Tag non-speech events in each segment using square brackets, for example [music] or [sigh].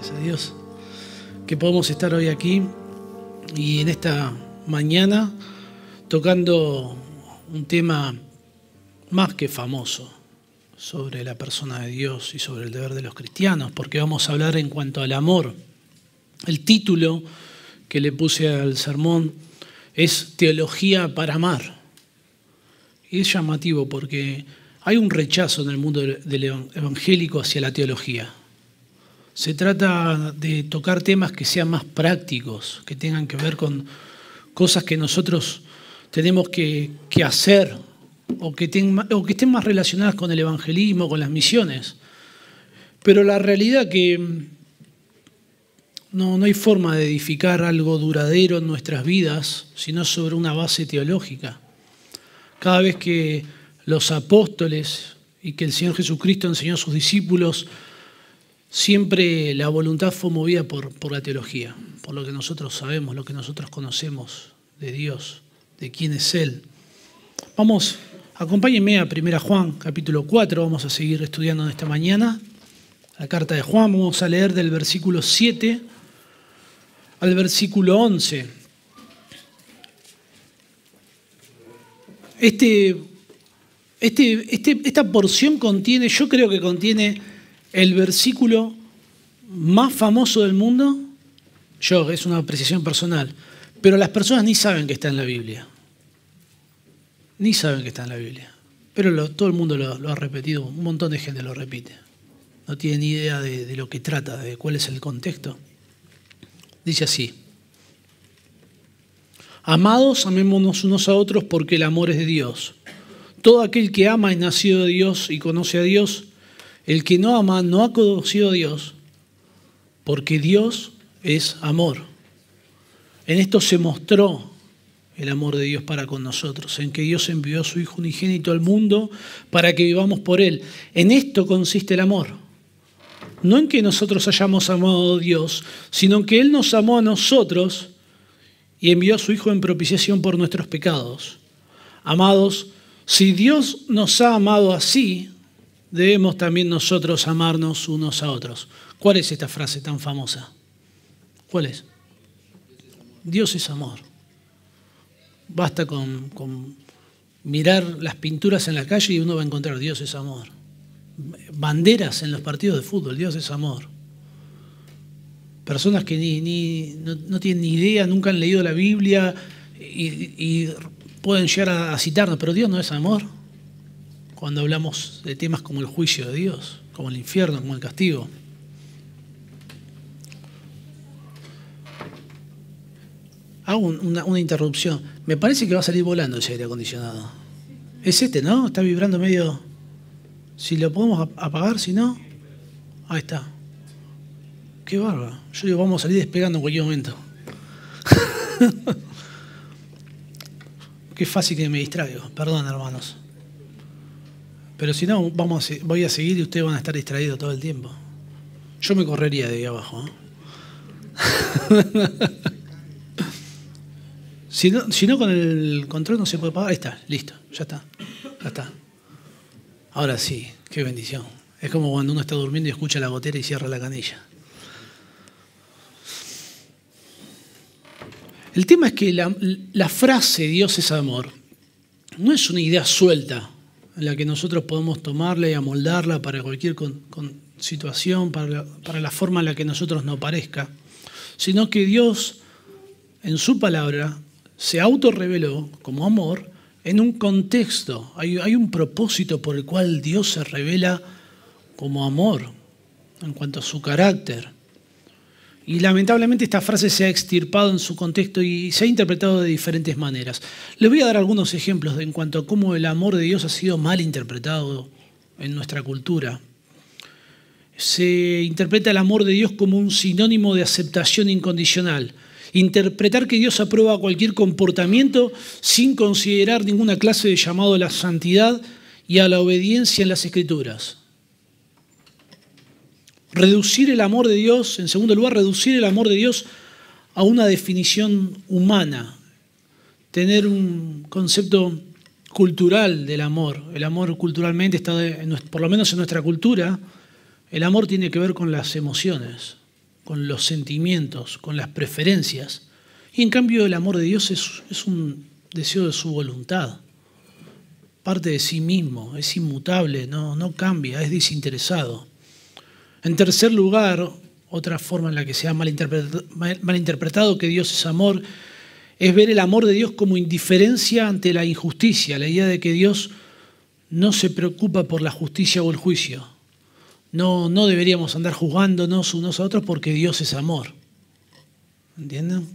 Gracias a Dios que podemos estar hoy aquí y en esta mañana tocando un tema más que famoso sobre la persona de Dios y sobre el deber de los cristianos, porque vamos a hablar en cuanto al amor. El título que le puse al sermón es Teología para amar. Y es llamativo porque hay un rechazo en el mundo evangélico hacia la teología. Se trata de tocar temas que sean más prácticos, que tengan que ver con cosas que nosotros tenemos que, hacer o que, o que estén más relacionadas con el evangelismo, con las misiones. Pero la realidad que mm, no, no, hay forma de edificar algo duradero en nuestras vidas, sino sobre una base teológica. Cada vez que los apóstoles y que el Señor Jesucristo enseñó a sus discípulos Siempre la voluntad fue movida por, por la teología, por lo que nosotros sabemos, lo que nosotros conocemos de Dios, de quién es Él. Vamos, acompáñenme a 1 Juan, capítulo 4, vamos a seguir estudiando esta mañana la carta de Juan, vamos a leer del versículo 7 al versículo 11. Este, este, este, esta porción contiene, yo creo que contiene el versículo más famoso del mundo, yo, es una apreciación personal, pero las personas ni saben que está en la Biblia. Ni saben que está en la Biblia. Pero todo el mundo lo, ha repetido, un montón de gente lo repite. No tiene ni idea de, de lo que trata, de cuál es el contexto. Dice así. Amados, amémonos unos a otros porque el amor es de Dios. Todo aquel que ama es nacido de Dios y conoce a Dios. El que no ama no ha conocido a Dios, porque Dios es amor. En esto se mostró el amor de Dios para con nosotros, en que Dios envió a su Hijo unigénito al mundo para que vivamos por Él. En esto consiste el amor. No en que nosotros hayamos amado a Dios, sino en que Él nos amó a nosotros y envió a su Hijo en propiciación por nuestros pecados. Amados, si Dios nos ha amado así, debemos también nosotros amarnos unos a otros. ¿Cuál es esta frase tan famosa? ¿Cuál es? Dios es amor. Basta con, mirar las pinturas en la calle y uno va a encontrar Dios es amor. Banderas en los partidos de fútbol, Dios es amor. Personas que ni, ni no, tienen ni idea, nunca han leído la Biblia y, pueden llegar a, a citarnos, pero Dios no es amor cuando hablamos de temas como el juicio de Dios, como el infierno, como el castigo. Hago una, interrupción. Me parece que va a salir volando ese aire acondicionado. Es este, ¿no? Está vibrando medio... Si lo podemos apagar, si no... Ahí está. Qué barba? Yo digo, vamos a salir despegando en cualquier momento. [laughs] Qué fácil que me distraigo. Perdón, hermanos. Pero si no, vamos voy a seguir y ustedes van a estar distraídos todo el tiempo. Yo me correría de ahí abajo. ¿eh? [laughs] si, no, con el control no se puede pagar. Ahí está, listo, ya está. Ya está. Ahora sí, qué bendición. Es como cuando uno está durmiendo y escucha la gotera y cierra la canilla. El tema es que la frase Dios es amor no es una idea suelta la que nosotros podemos tomarla y amoldarla para cualquier situación, para la, forma en la que nosotros nos parezca, sino que Dios en su palabra se autorreveló como amor en un contexto. hay, un propósito por el cual Dios se revela como amor en cuanto a su carácter. Y lamentablemente esta frase se ha extirpado en su contexto y se ha interpretado de diferentes maneras. Les voy a dar algunos ejemplos de, en cuanto a cómo el amor de Dios ha sido mal interpretado en nuestra cultura. Se interpreta el amor de Dios como un sinónimo de aceptación incondicional. Interpretar que Dios aprueba cualquier comportamiento sin considerar ninguna clase de llamado a la santidad y a la obediencia en las escrituras reducir el amor de Dios, en segundo lugar, reducir el amor de Dios a una definición humana, tener un concepto cultural del amor. El amor culturalmente está, por lo menos en nuestra cultura, el amor tiene que ver con las emociones, con los sentimientos, con las preferencias. Y en cambio el amor de Dios es, un deseo de su voluntad, parte de sí mismo, es inmutable, no cambia, es desinteresado. En tercer lugar, otra forma en la que se ha malinterpretado, que Dios es amor, es ver el amor de Dios como indiferencia ante la injusticia, la idea de que Dios no se preocupa por la justicia o el juicio. No, no deberíamos andar juzgándonos unos a otros porque Dios es amor. ¿Entienden?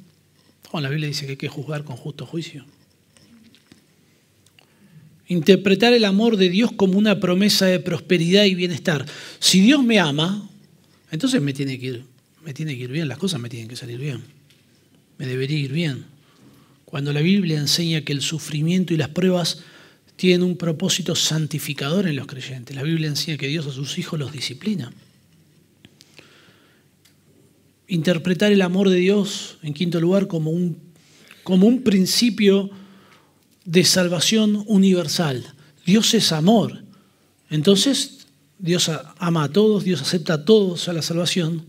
Oh, la Biblia dice que hay que juzgar con justo juicio. Interpretar el amor de Dios como una promesa de prosperidad y bienestar. Si Dios me ama, entonces me tiene que ir, me tiene que ir bien, las cosas me tienen que salir bien. Me debería ir bien. Cuando la Biblia enseña que el sufrimiento y las pruebas tienen un propósito santificador en los creyentes. La Biblia enseña que Dios a sus hijos los disciplina. Interpretar el amor de Dios, en quinto lugar, como un, como un principio de salvación universal. Dios es amor. Entonces, Dios ama a todos, Dios acepta a todos a la salvación.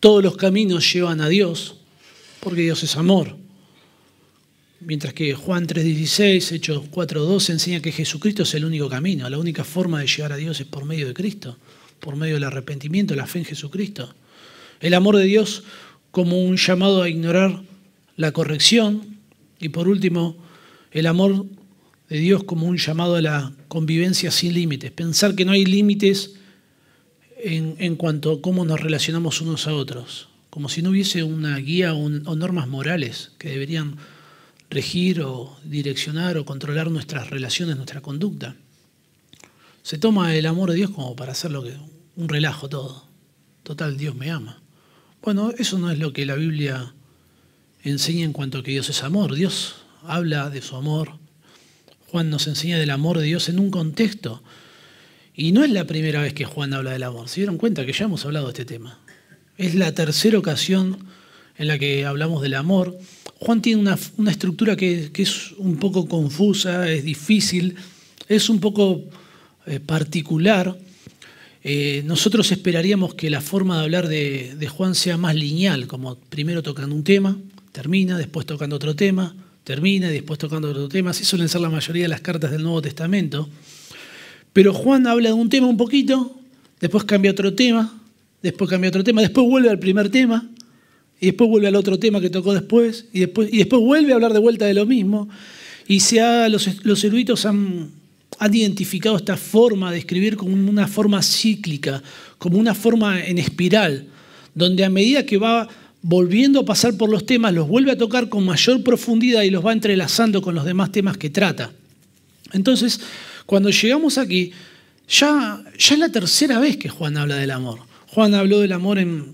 Todos los caminos llevan a Dios, porque Dios es amor. Mientras que Juan 3.16, Hechos 4.2 enseña que Jesucristo es el único camino. La única forma de llegar a Dios es por medio de Cristo, por medio del arrepentimiento, la fe en Jesucristo. El amor de Dios como un llamado a ignorar la corrección. Y por último, el amor de Dios como un llamado a la convivencia sin límites, pensar que no hay límites en, cuanto a cómo nos relacionamos unos a otros, como si no hubiese una guía o normas morales que deberían regir o direccionar o controlar nuestras relaciones, nuestra conducta. Se toma el amor de Dios como para hacer que, un relajo todo. Total, Dios me ama. Bueno, eso no es lo que la Biblia enseña en cuanto a que Dios es amor. Dios habla de su amor. Juan nos enseña del amor de Dios en un contexto. Y no es la primera vez que Juan habla del amor. Se dieron cuenta que ya hemos hablado de este tema. Es la tercera ocasión en la que hablamos del amor. Juan tiene una, estructura que, es un poco confusa, es difícil, es un poco eh, particular. Eh, nosotros esperaríamos que la forma de hablar de, de Juan sea más lineal, como primero tocando un tema, termina, después tocando otro tema, termina y después tocando otro tema. Así suelen ser la mayoría de las cartas del Nuevo Testamento. Pero Juan habla de un tema un poquito, después cambia otro tema, después cambia otro tema, después vuelve al primer tema, y después vuelve al otro tema que tocó después, y después, y después vuelve a hablar de vuelta de lo mismo. Y se ha, los, eruditos han, han identificado esta forma de escribir como una forma cíclica, como una forma en espiral, donde a medida que va volviendo a pasar por los temas, los vuelve a tocar con mayor profundidad y los va entrelazando con los demás temas que trata. Entonces, cuando llegamos aquí, ya, ya es la tercera vez que Juan habla del amor. Juan habló del amor en,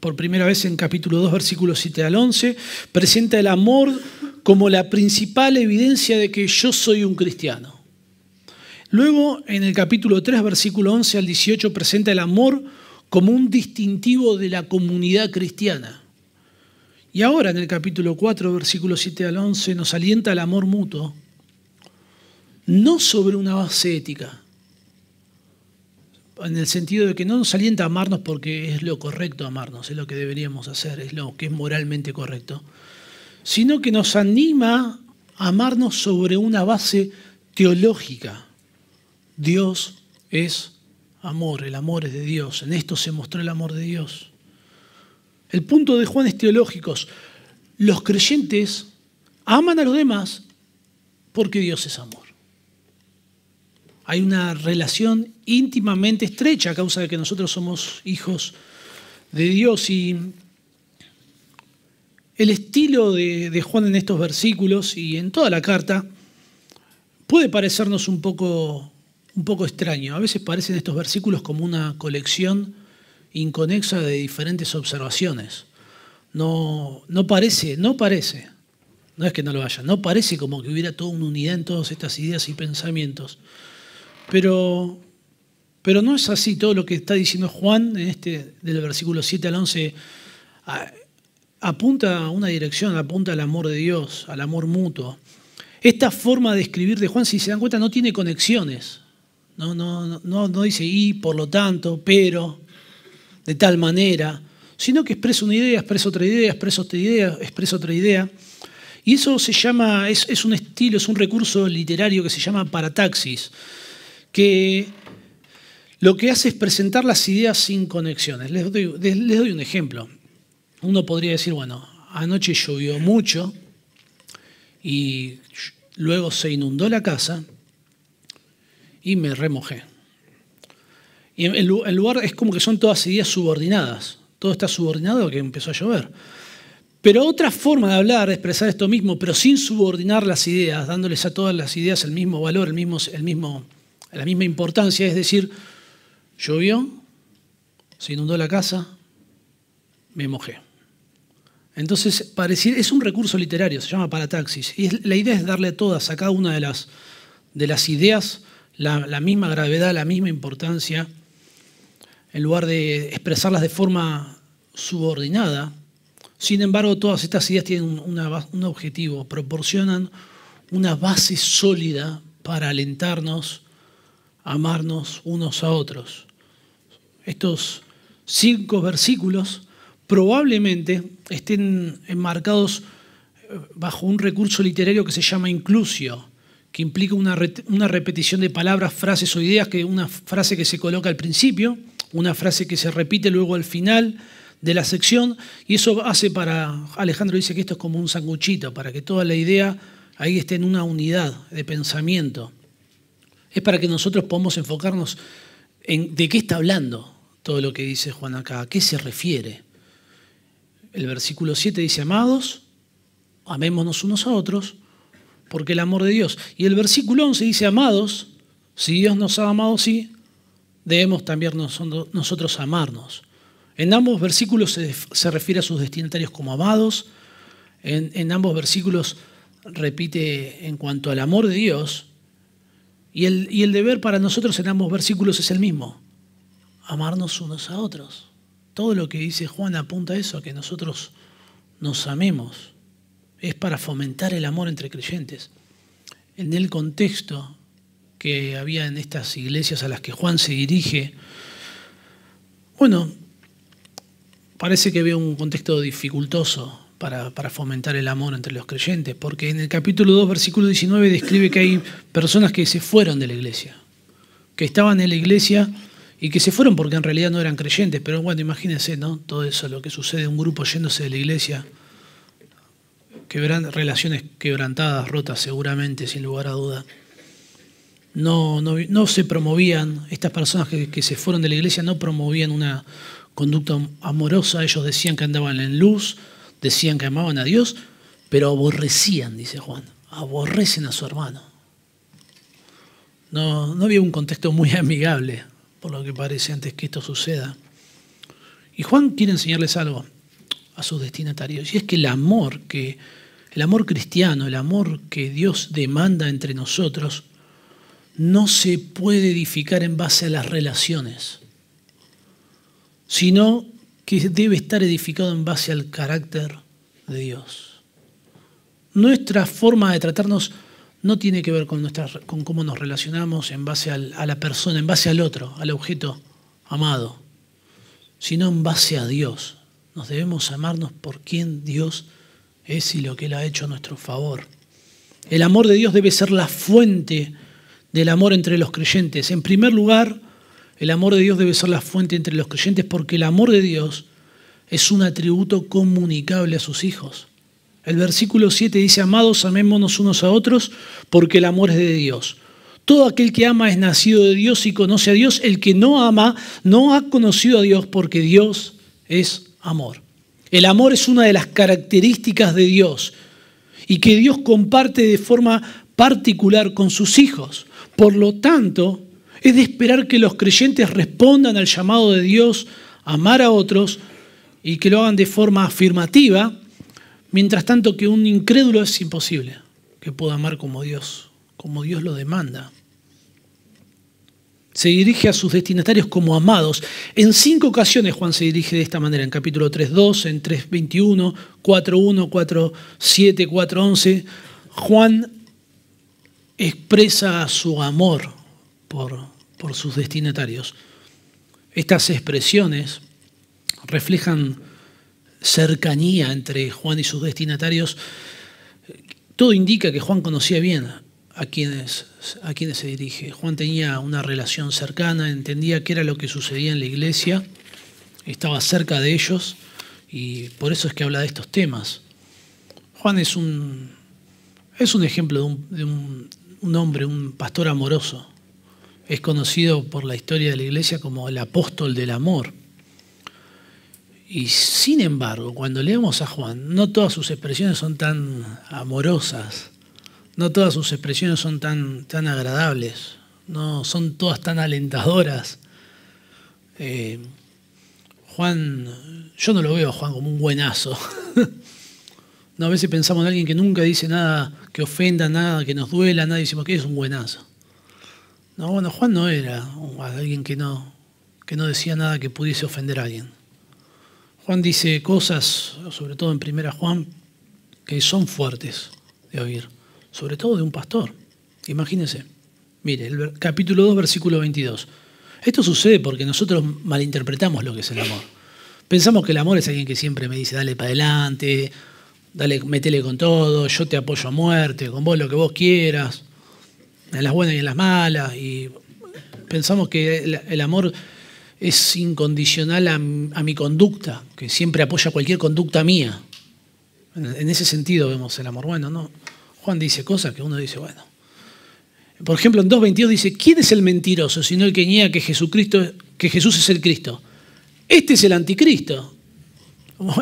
por primera vez en capítulo 2, versículos 7 al 11, presenta el amor como la principal evidencia de que yo soy un cristiano. Luego, en el capítulo 3, versículo 11 al 18, presenta el amor como un distintivo de la comunidad cristiana. Y ahora en el capítulo 4, versículo 7 al 11, nos alienta el amor mutuo, no sobre una base ética, en el sentido de que no nos alienta a amarnos porque es lo correcto amarnos, es lo que deberíamos hacer, es lo que es moralmente correcto, sino que nos anima a amarnos sobre una base teológica. Dios es amor, el amor es de Dios, en esto se mostró el amor de Dios. El punto de Juan es teológicos. Los creyentes aman a los demás porque Dios es amor. Hay una relación íntimamente estrecha a causa de que nosotros somos hijos de Dios y el estilo de, de Juan en estos versículos y en toda la carta puede parecernos un poco un poco extraño. A veces parecen estos versículos como una colección inconexa de diferentes observaciones. No, no parece, no parece, no es que no lo haya, no parece como que hubiera toda una unidad en todas estas ideas y pensamientos. Pero, pero no es así todo lo que está diciendo Juan en este, del versículo 7 al 11. apunta a una dirección, apunta al amor de Dios, al amor mutuo. Esta forma de escribir de Juan, si se dan cuenta, no tiene conexiones. No, no, no, dice y, por lo tanto, pero, de tal manera, sino que expresa una idea, expresa otra idea, expresa otra idea, expresa otra idea. Y eso se llama, es, un estilo, es un recurso literario que se llama parataxis, que lo que hace es presentar las ideas sin conexiones. les doy un ejemplo. Uno podría decir, bueno, anoche llovió mucho y luego se inundó la casa y me remojé. Y el, lugar es como que son todas ideas subordinadas. Todo está subordinado que empezó a llover. Pero otra forma de hablar, de expresar esto mismo, pero sin subordinar las ideas, dándoles a todas las ideas el mismo valor, el mismo, el mismo, la misma importancia, es decir, llovió, se inundó la casa, me mojé. Entonces, pareciera, es un recurso literario, se llama parataxis. Y la idea es darle a todas, a cada una de las, de las ideas, la, misma gravedad, la misma importancia, en lugar de expresarlas de forma subordinada. Sin embargo, todas estas ideas tienen un objetivo, proporcionan una base sólida para alentarnos, amarnos unos a otros. Estos cinco versículos probablemente estén enmarcados eh, bajo un recurso literario que se llama inclusio, que implica una, repetición de palabras, frases o ideas, que una frase que se coloca al principio, una frase que se repite luego al final de la sección, y eso hace para, Alejandro dice que esto es como un sanguchito, para que toda la idea ahí esté en una unidad de pensamiento. Es para que nosotros podamos enfocarnos en de qué está hablando todo lo que dice Juan acá, a qué se refiere. El versículo 7 dice, amados, amémonos unos a otros, porque el amor de Dios. Y el versículo 11 dice, amados, si Dios nos ha amado sí, debemos también nosotros amarnos. En ambos versículos se, refiere a sus destinatarios como amados, en, ambos versículos repite en cuanto al amor de Dios, y el, y el, deber para nosotros en ambos versículos es el mismo, amarnos unos a otros. Todo lo que dice Juan apunta a eso, a que nosotros nos amemos es para fomentar el amor entre creyentes. En el contexto que había en estas iglesias a las que Juan se dirige, bueno, parece que había un contexto dificultoso para, fomentar el amor entre los creyentes, porque en el capítulo 2, versículo 19, describe que hay personas que se fueron de la iglesia, que estaban en la iglesia y que se fueron porque en realidad no eran creyentes, pero bueno, imagínense, ¿no? Todo eso, lo que sucede, un grupo yéndose de la iglesia relaciones quebrantadas, rotas seguramente, sin lugar a duda. No, no, se promovían, estas personas que, se fueron de la iglesia no promovían una conducta amorosa, ellos decían que andaban en luz, decían que amaban a Dios, pero aborrecían, dice Juan, aborrecen a su hermano. No, no había un contexto muy amigable, por lo que parece, antes que esto suceda. Y Juan quiere enseñarles algo a sus destinatarios. Y es que el amor que el amor cristiano, el amor que Dios demanda entre nosotros, no se puede edificar en base a las relaciones, sino que debe estar edificado en base al carácter de Dios. Nuestra forma de tratarnos no tiene que ver con, con cómo nos relacionamos en base a la persona, en base al otro, al objeto amado, sino en base a Dios, nos debemos amarnos por quien Dios es y lo que Él ha hecho a nuestro favor. El amor de Dios debe ser la fuente del amor entre los creyentes. En primer lugar, el amor de Dios debe ser la fuente entre los creyentes porque el amor de Dios es un atributo comunicable a sus hijos. El versículo 7 dice, amados, amémonos unos a otros porque el amor es de Dios. Todo aquel que ama es nacido de Dios y conoce a Dios. El que no ama no ha conocido a Dios porque Dios es amor. El amor es una de las características de Dios y que Dios comparte de forma particular con sus hijos. Por lo tanto, es de esperar que los creyentes respondan al llamado de Dios a amar a otros y que lo hagan de forma afirmativa, mientras tanto que un incrédulo es imposible que pueda amar como Dios, como Dios lo demanda se dirige a sus destinatarios como amados. En cinco ocasiones Juan se dirige de esta manera, en capítulo 3.2, en 3.21, 4.1, 4.7, 4.11. Juan expresa su amor por, por sus destinatarios. Estas expresiones reflejan cercanía entre Juan y sus destinatarios. Todo indica que Juan conocía bien a quienes, a quienes se dirige. Juan tenía una relación cercana, entendía qué era lo que sucedía en la iglesia, estaba cerca de ellos y por eso es que habla de estos temas. Juan es un, es un ejemplo de, un, un hombre, un pastor amoroso. Es conocido por la historia de la iglesia como el apóstol del amor. Y sin embargo, cuando leemos a Juan, no todas sus expresiones son tan amorosas no todas sus expresiones son tan, tan agradables, no son todas tan alentadoras. Eh, Juan, yo no lo veo a Juan como un buenazo. [laughs] no, a veces pensamos en alguien que nunca dice nada que ofenda, nada que nos duela, nada, y decimos que es un buenazo. No, bueno, Juan no era alguien que no, que no decía nada que pudiese ofender a alguien. Juan dice cosas, sobre todo en primera Juan, que son fuertes de oír sobre todo de un pastor. Imagínense. Mire, el capítulo 2, versículo 22. Esto sucede porque nosotros malinterpretamos lo que es el amor. Pensamos que el amor es alguien que siempre me dice, dale para adelante, dale, metele con todo, yo te apoyo a muerte, con vos lo que vos quieras, en las buenas y en las malas. Y pensamos que el, amor es incondicional a, mi conducta, que siempre apoya cualquier conducta mía. en ese sentido vemos el amor. Bueno, no. Juan dice cosas que uno dice, bueno. Por ejemplo, en 2.22 dice, ¿quién es el mentiroso sino el que niega que, Jesucristo, que Jesús es el Cristo? Este es el anticristo.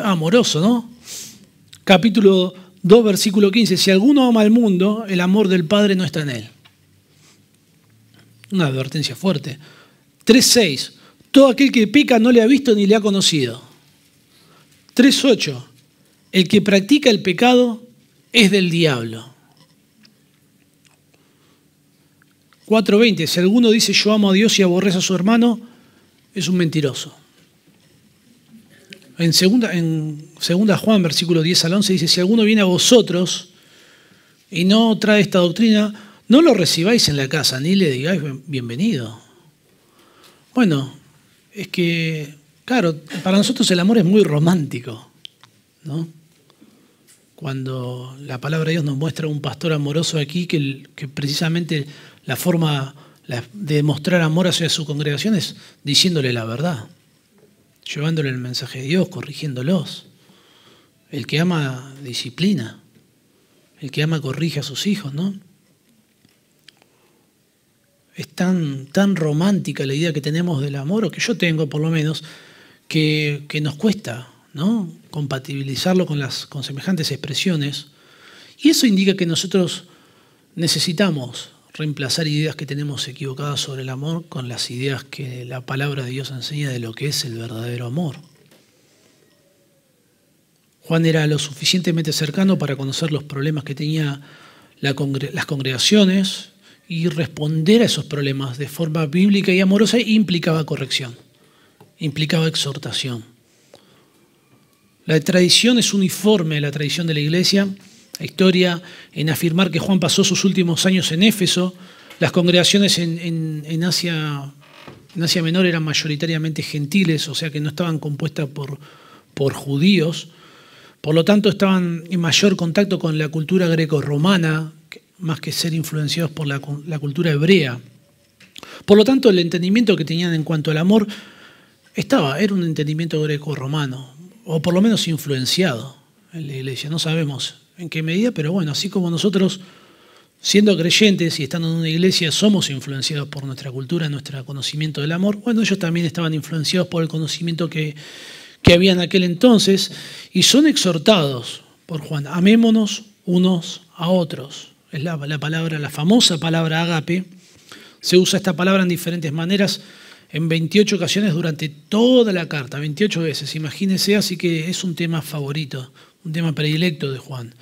Amoroso, ¿no? Capítulo 2, versículo 15. Si alguno ama al mundo, el amor del Padre no está en él. Una advertencia fuerte. 3.6. Todo aquel que peca no le ha visto ni le ha conocido. 3.8. El que practica el pecado es del diablo. 4.20, si alguno dice yo amo a Dios y aborrece a su hermano, es un mentiroso. En segunda, en segunda Juan, versículo 10 al 11, dice, si alguno viene a vosotros y no trae esta doctrina, no lo recibáis en la casa, ni le digáis bienvenido. Bueno, es que, claro, para nosotros el amor es muy romántico, ¿no? Cuando la palabra de Dios nos muestra un pastor amoroso aquí que, que precisamente la forma de mostrar amor hacia su congregación es diciéndole la verdad, llevándole el mensaje de Dios, corrigiéndolos. El que ama disciplina, el que ama corrige a sus hijos, ¿no? Es tan, tan romántica la idea que tenemos del amor, o que yo tengo por lo menos, que, que nos cuesta ¿no? compatibilizarlo con, las, con semejantes expresiones. Y eso indica que nosotros necesitamos reemplazar ideas que tenemos equivocadas sobre el amor con las ideas que la palabra de Dios enseña de lo que es el verdadero amor. Juan era lo suficientemente cercano para conocer los problemas que tenía las congregaciones y responder a esos problemas de forma bíblica y amorosa implicaba corrección, implicaba exhortación. La tradición es uniforme, la tradición de la iglesia historia, en afirmar que Juan pasó sus últimos años en Éfeso. Las congregaciones en, Asia, Menor eran mayoritariamente gentiles, o sea que no estaban compuestas por, judíos. Por lo tanto, estaban en mayor contacto con la cultura greco-romana, más que ser influenciados por la, la, cultura hebrea. Por lo tanto, el entendimiento que tenían en cuanto al amor estaba, era un entendimiento greco-romano, o por lo menos influenciado en la iglesia, no sabemos en qué medida, pero bueno, así como nosotros, siendo creyentes y estando en una iglesia, somos influenciados por nuestra cultura, nuestro conocimiento del amor, bueno, ellos también estaban influenciados por el conocimiento que, había en aquel entonces y son exhortados por Juan, amémonos unos a otros. Es la, la palabra, la famosa palabra agape. Se usa esta palabra en diferentes maneras en 28 ocasiones durante toda la carta, 28 veces, imagínense, así que es un tema favorito un tema predilecto de Juan.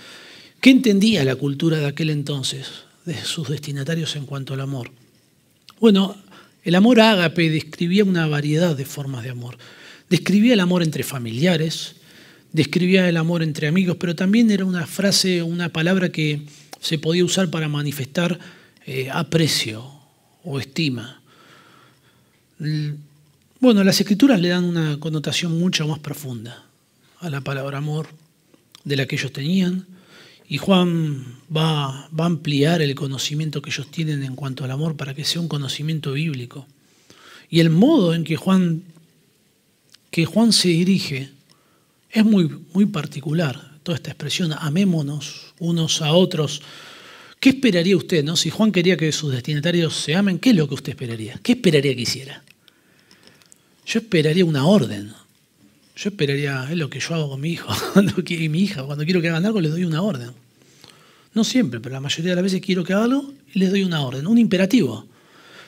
¿Qué entendía la cultura de aquel entonces, de sus destinatarios en cuanto al amor? Bueno, el amor ágape describía una variedad de formas de amor. Describía el amor entre familiares, describía el amor entre amigos, pero también era una frase, una palabra que se podía usar para manifestar eh, aprecio o estima. Bueno, las escrituras le dan una connotación mucho más profunda a la palabra amor de la que ellos tenían. Y Juan va, a ampliar el conocimiento que ellos tienen en cuanto al amor para que sea un conocimiento bíblico. Y el modo en que Juan, que Juan se dirige es muy, muy particular. Toda esta expresión, amémonos unos a otros. ¿Qué esperaría usted? No? Si Juan quería que sus destinatarios se amen, ¿qué es lo que usted esperaría? ¿Qué esperaría que hiciera? Yo esperaría una orden. Yo esperaría, es lo que yo hago con mi hijo [laughs] y mi hija. Cuando quiero que hagan algo, les doy una orden. No siempre, pero la mayoría de las veces quiero que hagan algo y les doy una orden, un imperativo.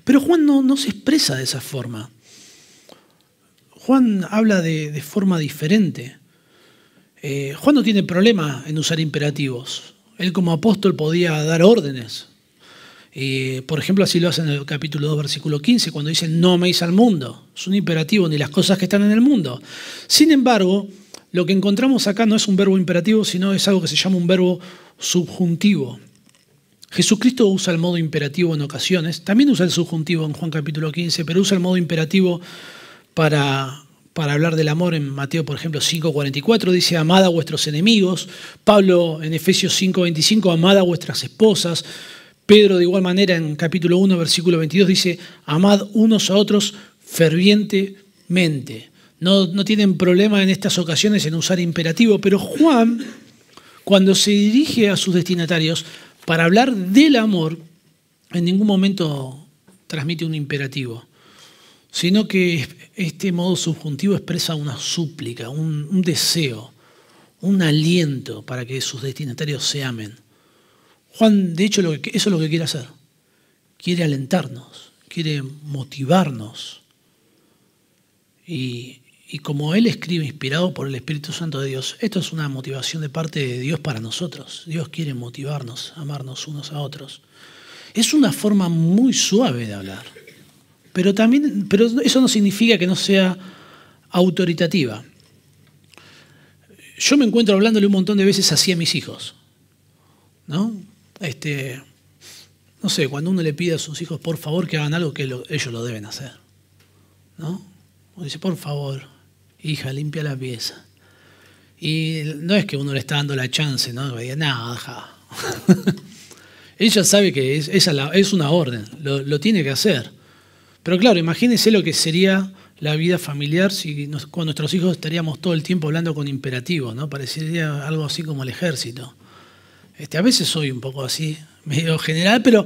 Pero Juan no, se expresa de esa forma. Juan habla de, forma diferente. Eh, Juan no tiene problema en usar imperativos. Él como apóstol podía dar órdenes, eh, por ejemplo, así lo hacen en el capítulo 2, versículo 15, cuando dicen, no améis al mundo. Es un imperativo, ni las cosas que están en el mundo. Sin embargo, lo que encontramos acá no es un verbo imperativo, sino es algo que se llama un verbo subjuntivo. Jesucristo usa el modo imperativo en ocasiones, también usa el subjuntivo en Juan capítulo 15, pero usa el modo imperativo para, para hablar del amor en Mateo, por ejemplo, 5.44, dice, amad a vuestros enemigos. Pablo en Efesios 5.25, amad a vuestras esposas. Pedro de igual manera en capítulo 1, versículo 22 dice, amad unos a otros fervientemente. No, no tienen problema en estas ocasiones en usar imperativo, pero Juan, cuando se dirige a sus destinatarios para hablar del amor, en ningún momento transmite un imperativo, sino que este modo subjuntivo expresa una súplica, un deseo, un aliento para que sus destinatarios se amen. Juan, de hecho, eso es lo que quiere hacer. Quiere alentarnos, quiere motivarnos. Y, como él escribe inspirado por el Espíritu Santo de Dios, esto es una motivación de parte de Dios para nosotros. Dios quiere motivarnos, amarnos unos a otros. Es una forma muy suave de hablar, pero, también, pero eso no significa que no sea autoritativa. Yo me encuentro hablándole un montón de veces así a mis hijos, ¿no? este, no sé, cuando uno le pide a sus hijos, por favor, que hagan algo que ellos lo deben hacer. ¿No? Uno dice, por favor, hija, limpia la pieza. Y no es que uno le está dando la chance, ¿no? nada, [laughs] Ella sabe que es, es, una orden, lo, tiene que hacer. Pero claro, imagínense lo que sería la vida familiar si con nuestros hijos estaríamos todo el tiempo hablando con imperativos, ¿no? Parecería algo así como el ejército. Este, a veces soy un poco así, medio general, pero,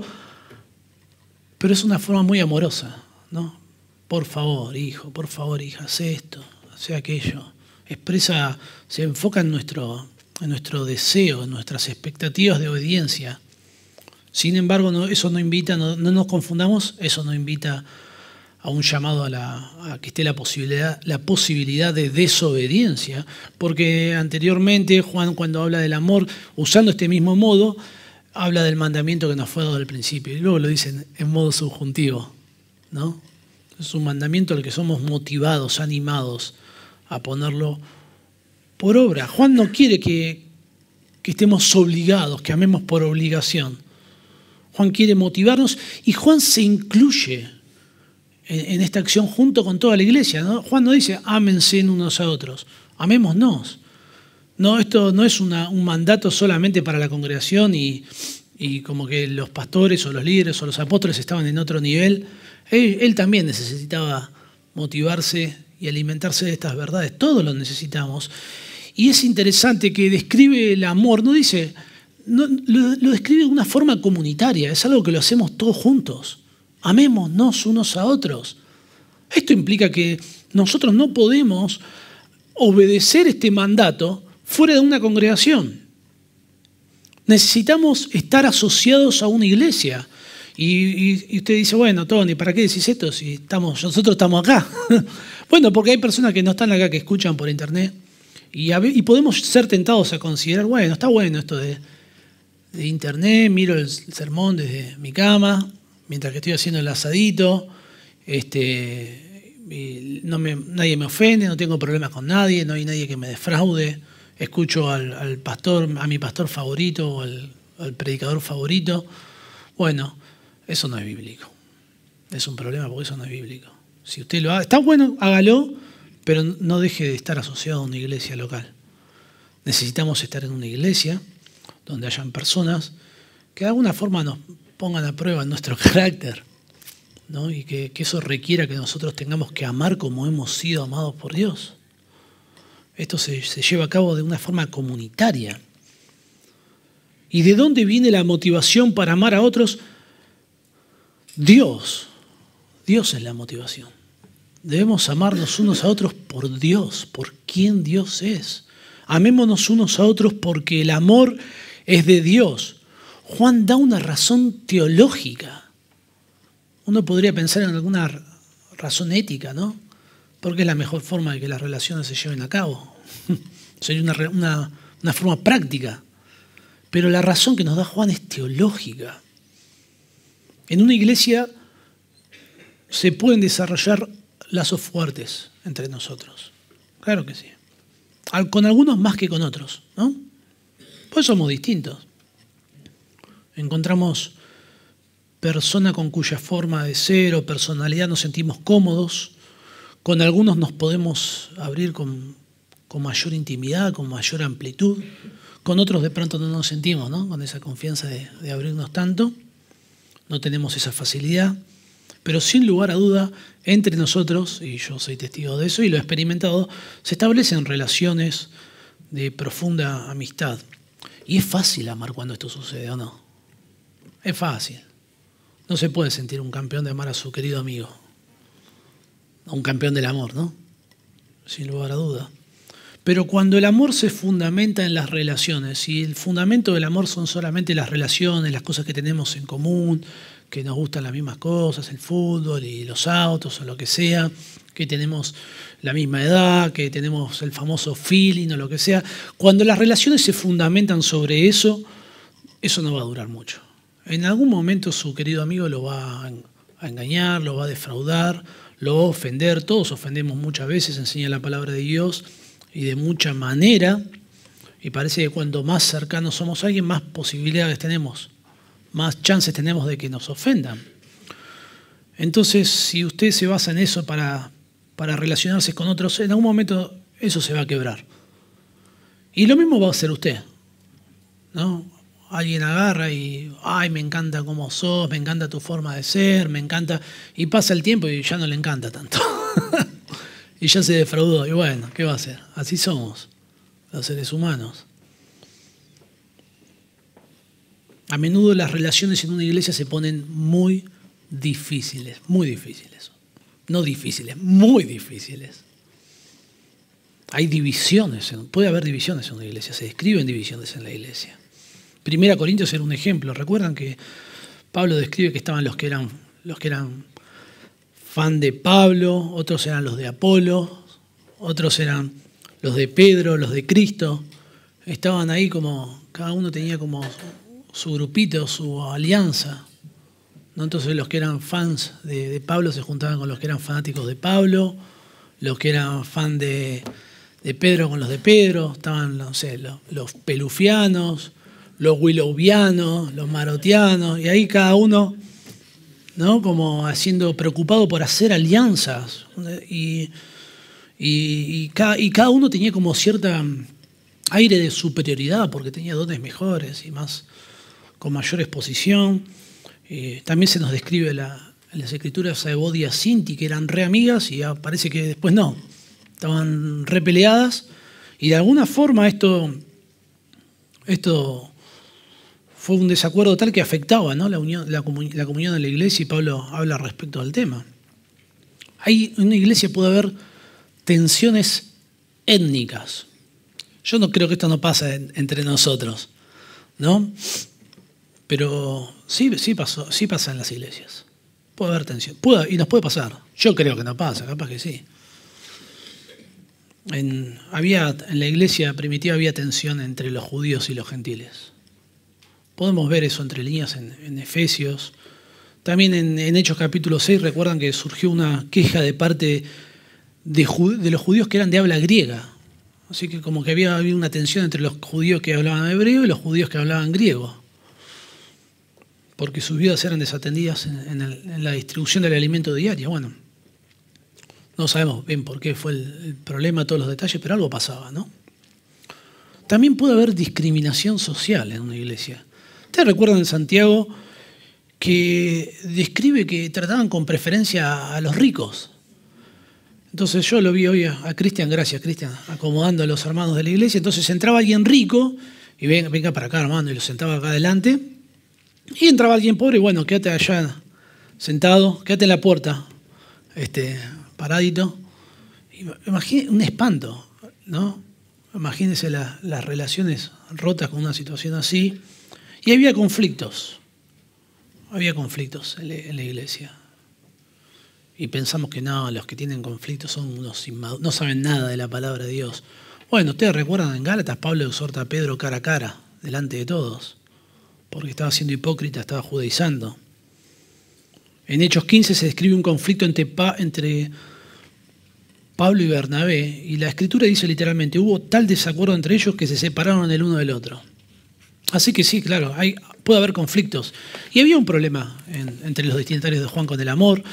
pero es una forma muy amorosa, ¿no? Por favor, hijo, por favor, hija, haz esto, haz aquello. Expresa, se enfoca en nuestro, nuestro deseo, en nuestras expectativas de obediencia. Sin embargo, eso no invita, no nos confundamos, eso no invita a un llamado a, la, que esté la posibilidad, la posibilidad de desobediencia, porque anteriormente Juan cuando habla del amor, usando este mismo modo, habla del mandamiento que nos fue dado al principio, y luego lo dicen en modo subjuntivo, ¿no? Es un mandamiento al que somos motivados, animados a ponerlo por obra. Juan no quiere que, que estemos obligados, que amemos por obligación. Juan quiere motivarnos y Juan se incluye en, esta acción junto con toda la iglesia. Juan no dice, ámense unos a otros, amémonos. No, esto no es un mandato solamente para la congregación y, como que los pastores o los líderes o los apóstoles estaban en otro nivel. Él, también necesitaba motivarse y alimentarse de estas verdades. Todos lo necesitamos. Y es interesante que describe el amor, no dice, lo describe de una forma comunitaria, es algo que lo hacemos todos juntos. Amémonos unos a otros. Esto implica que nosotros no podemos obedecer este mandato fuera de una congregación. Necesitamos estar asociados a una iglesia. Y, usted dice, bueno, Tony, ¿para qué decís esto si estamos, nosotros estamos acá? [laughs] bueno, porque hay personas que no están acá, que escuchan por internet, y, podemos ser tentados a considerar, bueno, está bueno esto de, de internet, miro el sermón desde mi cama, mientras que estoy haciendo el asadito, este, nadie me ofende, no tengo problemas con nadie, no hay nadie que me defraude, escucho al, pastor, a mi pastor favorito o al, predicador favorito. Bueno, eso no es bíblico. Es un problema porque eso no es bíblico. Si usted lo está bueno, hágalo, pero no deje de estar asociado a una iglesia local. Necesitamos estar en una iglesia donde hayan personas que de alguna forma nos pongan a prueba nuestro [laughs] carácter, y que, eso requiera que nosotros tengamos que amar como hemos sido amados por Dios. Esto se, se, lleva a cabo de una forma comunitaria. ¿Y de dónde viene la motivación para amar a otros? Dios. Dios es la motivación. Debemos amarnos unos a otros por Dios, por quien Dios es. Amémonos unos a otros porque el amor es de Dios. Juan da una razón teológica. Uno podría pensar en alguna razón ética, ¿no? Porque es la mejor forma de que las relaciones se lleven a cabo. [laughs] Sería una, una forma práctica. Pero la razón que nos da Juan es teológica. En una iglesia se pueden desarrollar lazos fuertes entre nosotros. Claro que sí. Con algunos más que con otros, ¿no? Pues somos distintos. Encontramos personas con cuya forma de ser o personalidad nos sentimos cómodos. Con algunos nos podemos abrir con, mayor intimidad, con mayor amplitud. Con otros de pronto no nos sentimos ¿no? con esa confianza de, de abrirnos tanto. No tenemos esa facilidad. Pero sin lugar a duda, entre nosotros, y yo soy testigo de eso y lo he experimentado, se establecen relaciones de profunda amistad. Y es fácil amar cuando esto sucede o no. Es fácil. No se puede sentir un campeón de amar a su querido amigo. Un campeón del amor, ¿no? Sin lugar a duda. Pero cuando el amor se fundamenta en las relaciones, y el fundamento del amor son solamente las relaciones, las cosas que tenemos en común, que nos gustan las mismas cosas, el fútbol y los autos o lo que sea, que tenemos la misma edad, que tenemos el famoso feeling o lo que sea, cuando las relaciones se fundamentan sobre eso, eso no va a durar mucho en algún momento su querido amigo lo va a engañar, lo va a defraudar, lo va a ofender. Todos ofendemos muchas veces, enseña la palabra de Dios y de mucha manera. Y parece que cuando más cercanos somos a alguien, más posibilidades tenemos, más chances tenemos de que nos ofendan. Entonces, si usted se basa en eso para, para relacionarse con otros, en algún momento eso se va a quebrar. Y lo mismo va a hacer usted. ¿no? alguien agarra y, ay, me encanta cómo sos, me encanta tu forma de ser, me encanta. Y pasa el tiempo y ya no le encanta tanto. [laughs] y ya se defraudó. Y bueno, ¿qué va a hacer? Así somos, los seres humanos. A menudo las relaciones en una iglesia se ponen muy difíciles, muy difíciles. No difíciles, muy difíciles. Hay divisiones, puede haber divisiones en una iglesia, se describen divisiones en la iglesia. Primera Corintios era un ejemplo. ¿Recuerdan que Pablo describe que estaban los que eran, los que eran fan de Pablo, otros eran los de Apolo, otros eran los de Pedro, los de Cristo? Estaban ahí como, cada uno tenía como su grupito, su alianza. Entonces los que eran fans de, Pablo se juntaban con los que eran fanáticos de Pablo, los que eran fan de, Pedro con los de Pedro, estaban, los pelufianos, los willowvianos, los marotianos, y ahí cada uno, ¿no? Como haciendo, preocupado por hacer alianzas. Y, y, cada, uno tenía como cierta mm, aire de superioridad, porque tenía dones mejores y más, con mayor exposición. Eh, también se nos describe en las escrituras a Evodia Sinti, que eran re amigas y parece que después no, estaban repeleadas. Y de alguna forma esto, esto fue un desacuerdo tal que afectaba la, unión, comunión de la iglesia y Pablo habla respecto al tema. Hay, en una iglesia puede haber tensiones étnicas. Yo no creo que esto no pase entre nosotros, ¿no? Pero sí, sí, pasó, sí pasa en las iglesias. Puede haber tensión. Puede, y nos puede pasar. Yo creo que no pasa, capaz que sí. había, en la iglesia primitiva había tensión entre los judíos y los gentiles. Podemos ver eso entre líneas en, Efesios. También en, Hechos capítulo 6 recuerdan que surgió una queja de parte de, los judíos que eran de habla griega. Así que como que había, una tensión entre los judíos que hablaban hebreo y los judíos que hablaban griego. Porque sus vidas eran desatendidas en, la distribución del alimento diario. Bueno, no sabemos bien por qué fue el, el problema, todos los detalles, pero algo pasaba, ¿no? También puede haber discriminación social en una iglesia. Ustedes recuerdan Santiago que describe que trataban con preferencia a los ricos. Entonces yo lo vi hoy a, Cristian, gracias Cristian, acomodando a los hermanos de la iglesia. Entonces entraba alguien rico y venga, venga para acá hermano y lo sentaba acá adelante. Y entraba alguien pobre y bueno, quédate allá sentado, quédate en la puerta, este, paradito. Imagínense un espanto, ¿no? Imagínense las relaciones rotas con una situación así. Y había conflictos, había conflictos en, la iglesia. Y pensamos que no, los que tienen conflictos son unos inmaduros, no saben nada de la palabra de Dios. Bueno, ustedes recuerdan en Gálatas, Pablo exhorta a Pedro cara a cara, delante de todos, porque estaba siendo hipócrita, estaba judaizando. En Hechos 15 se describe un conflicto entre, entre Pablo y Bernabé, y la escritura dice literalmente, hubo tal desacuerdo entre ellos que se separaron el uno del otro. Así que sí, claro, hay, puede haber conflictos. Y había un problema entre los destinatarios de Juan con el amor.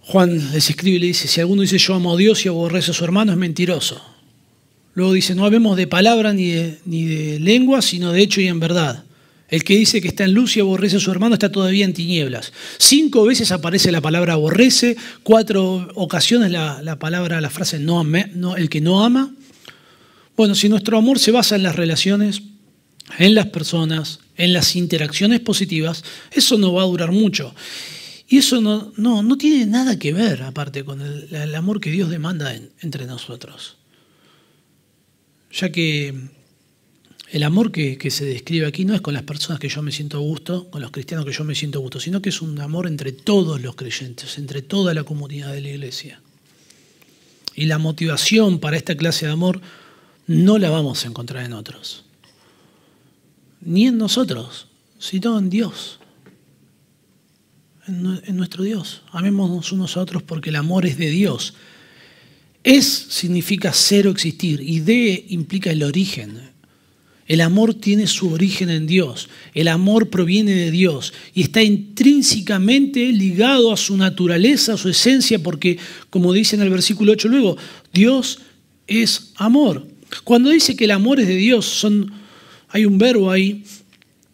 Juan les escribe y le dice, si alguno dice yo amo a Dios y aborrece a su hermano, es mentiroso. Luego dice, no habemos de palabra ni de, ni de lengua, sino de hecho y en verdad. El que dice que está en luz y aborrece a su hermano está todavía en tinieblas. Cinco veces aparece la palabra aborrece, cuatro ocasiones la, palabra, la frase no, no, el que no ama. Bueno, si nuestro amor se basa en las relaciones, en las personas, en las interacciones positivas, eso no va a durar mucho. Y eso no, tiene nada que ver, aparte, con el, amor que Dios demanda entre nosotros. Ya que el amor que, que, se describe aquí no es con las personas que yo me siento a gusto, con los cristianos que yo me siento a gusto, sino que es un amor entre todos los creyentes, entre toda la comunidad de la iglesia. Y la motivación para esta clase de amor no la vamos a encontrar en otros ni en nosotros, sino en Dios, en, nuestro Dios. Amémonos unos a otros porque el amor es de Dios. Es significa ser o existir y de implica el origen. El amor tiene su origen en Dios, el amor proviene de Dios y está intrínsecamente ligado a su naturaleza, a su esencia, porque como dice en el versículo 8 luego, Dios es amor. Cuando dice que el amor es de Dios, son hay un verbo ahí,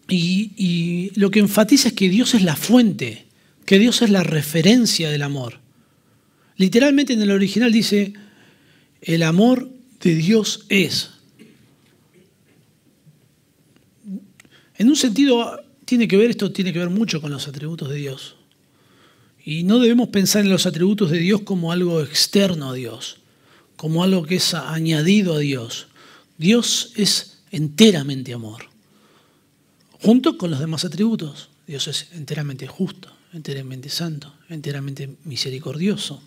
y, lo que enfatiza es que Dios es la fuente, que Dios es la referencia del amor. Literalmente en el original dice, el amor de Dios es. En un sentido, tiene que ver, esto tiene que ver mucho con los atributos de Dios. Y no debemos pensar en los atributos de Dios como algo externo a Dios, como algo que es añadido a Dios. Dios es enteramente amor, junto con los demás atributos. Dios es enteramente justo, enteramente santo, enteramente misericordioso.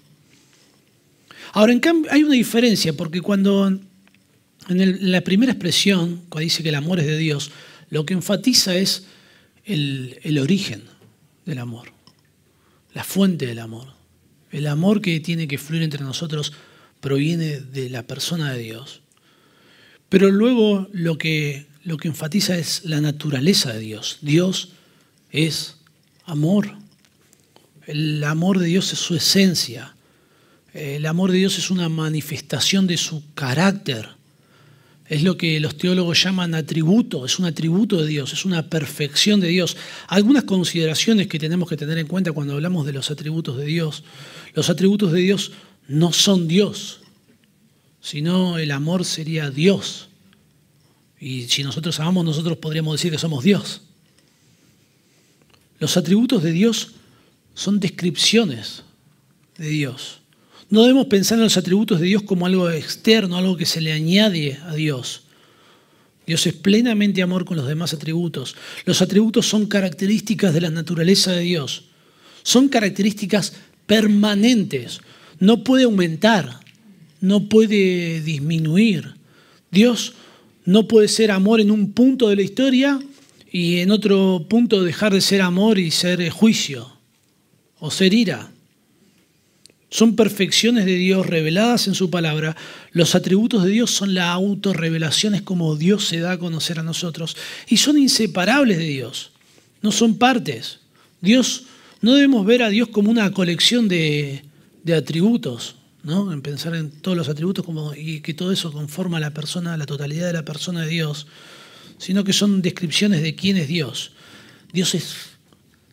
Ahora, en cambio, hay una diferencia, porque cuando en la primera expresión, cuando dice que el amor es de Dios, lo que enfatiza es el origen del amor, la fuente del amor. El amor que tiene que fluir entre nosotros proviene de la persona de Dios pero luego lo que, lo que enfatiza es la naturaleza de Dios. Dios es amor. El amor de Dios es su esencia. El amor de Dios es una manifestación de su carácter. Es lo que los teólogos llaman atributo, es un atributo de Dios, es una perfección de Dios. Algunas consideraciones que tenemos que tener en cuenta cuando hablamos de los atributos de Dios. Los atributos de Dios no son Dios, si no, el amor sería Dios. Y si nosotros amamos, nosotros podríamos decir que somos Dios. Los atributos de Dios son descripciones de Dios. No debemos pensar en los atributos de Dios como algo externo, algo que se le añade a Dios. Dios es plenamente amor con los demás atributos. Los atributos son características de la naturaleza de Dios. Son características permanentes. No puede aumentar, no puede disminuir. Dios no puede ser amor en un punto de la historia y en otro punto dejar de ser amor y ser eh, juicio o ser ira. Son perfecciones de Dios reveladas en su palabra. Los atributos de Dios son la autorrevelación, es como Dios se da a conocer a nosotros. Y son inseparables de Dios, no son partes. Dios, no debemos ver a Dios como una colección de, de atributos ¿no? en pensar en todos los atributos como, y que todo eso conforma a la persona, la totalidad de la persona de Dios, sino que son descripciones de quién es Dios. Dios es,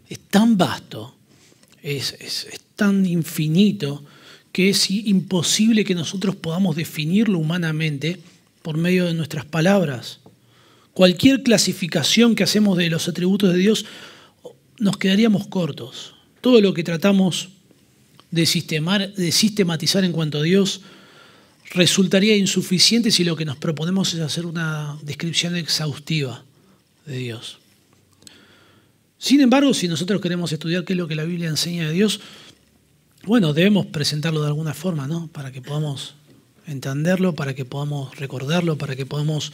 es tan vasto, es, es tan infinito, que es imposible que nosotros podamos definirlo humanamente por medio de nuestras palabras. Cualquier clasificación que hacemos de los atributos de Dios, nos quedaríamos cortos. Todo lo que tratamos de, sistematizar en cuanto a Dios resultaría insuficiente si lo que nos proponemos es hacer una descripción exhaustiva de Dios. Sin embargo, si nosotros queremos estudiar qué es lo que la Biblia enseña de Dios, bueno, debemos presentarlo de alguna forma, ¿no? Para que podamos entenderlo, para que podamos recordarlo, para que podamos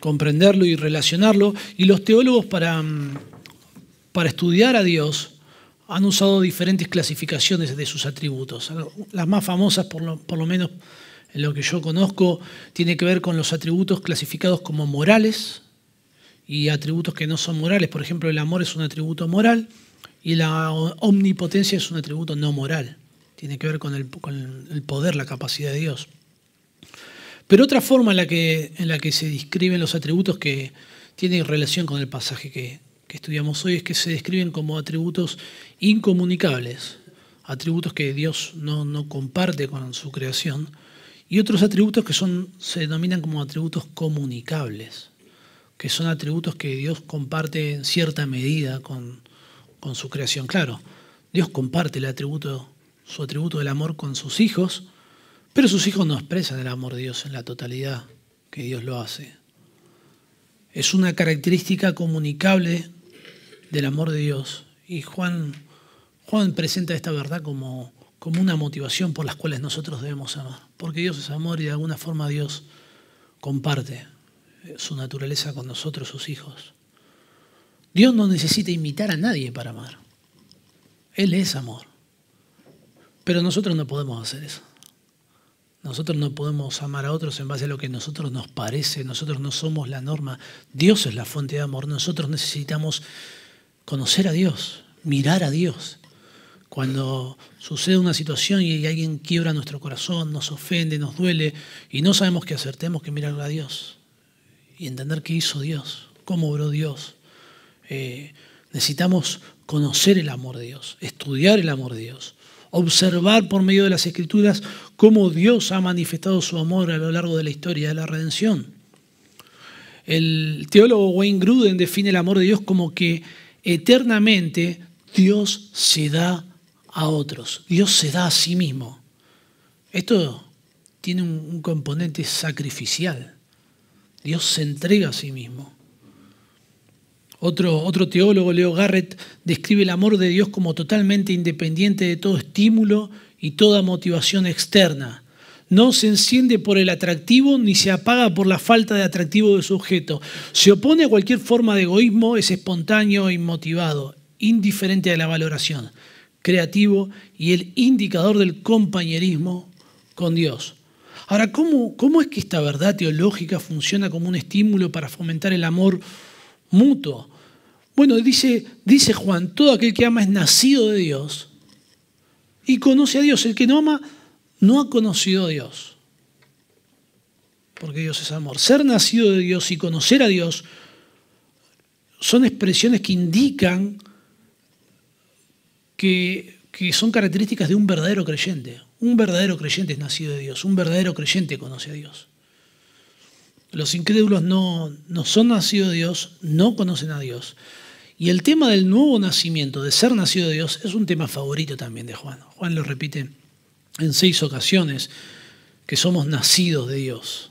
comprenderlo y relacionarlo. Y los teólogos para, mm, para estudiar a Dios han usado diferentes clasificaciones de sus atributos. Las más famosas, por lo, menos en lo que yo conozco, tiene que ver con los atributos clasificados como morales y atributos que no son morales. Por ejemplo, el amor es un atributo moral y la omnipotencia es un atributo no moral. Tiene que ver con el, poder, la capacidad de Dios. Pero otra forma la, que, en la que se describen los atributos que tiene relación con el pasaje que, estudiamos hoy es que se describen como atributos incomunicables, atributos que Dios no, comparte con su creación, y otros atributos que son, se denominan como atributos comunicables, que son atributos que Dios comparte en cierta medida con, su creación. Claro, Dios comparte el atributo, su atributo del amor con sus hijos, pero sus hijos no expresan el amor de Dios en la totalidad que Dios lo hace. Es una característica comunicable del amor de Dios. Y Juan, Juan presenta esta verdad como, como una motivación por las cuales nosotros debemos amar. Porque Dios es amor y de alguna forma Dios comparte eh, su naturaleza con nosotros, sus hijos. Dios no necesita imitar a nadie para amar. Él es amor. Pero nosotros no podemos hacer eso. Nosotros no podemos amar a otros en base a lo que a nosotros nos parece. Nosotros no somos la norma. Dios es la fuente de amor. Nosotros necesitamos conocer a Dios, mirar a Dios. Cuando sucede una situación y alguien quiebra nuestro corazón, nos ofende, nos duele y no sabemos qué hacer, tenemos que mirar a Dios y entender qué hizo Dios, cómo obró Dios. Eh, necesitamos conocer el amor de Dios, estudiar el amor de Dios, observar por medio de las escrituras cómo Dios ha manifestado su amor a lo largo de la historia de la redención. El teólogo Wayne Gruden define el amor de Dios como que eternamente Dios se da a otros, Dios se da a sí mismo. Esto tiene un, componente sacrificial. Dios se entrega a sí mismo. otro, teólogo, Leo Garrett, describe el amor de Dios como totalmente independiente de todo estímulo y toda motivación externa no se enciende por el atractivo ni se apaga por la falta de atractivo de su objeto. Se opone a cualquier forma de egoísmo, es espontáneo inmotivado, indiferente a la valoración, creativo y el indicador del compañerismo con Dios. Ahora, ¿cómo, ¿cómo es que esta verdad teológica funciona como un estímulo para fomentar el amor mutuo? Bueno, dice, dice Juan, todo aquel que ama es nacido de Dios y conoce a Dios. El que no ama no ha conocido a Dios, porque Dios es amor. Ser nacido de Dios y conocer a Dios son expresiones que indican que, son características de un verdadero creyente. Un verdadero creyente es nacido de Dios, un verdadero creyente conoce a Dios. Los incrédulos no, no son nacidos de Dios, no conocen a Dios. Y el tema del nuevo nacimiento, de ser nacido de Dios, es un tema favorito también de Juan. Juan lo repite en seis ocasiones que somos nacidos de Dios.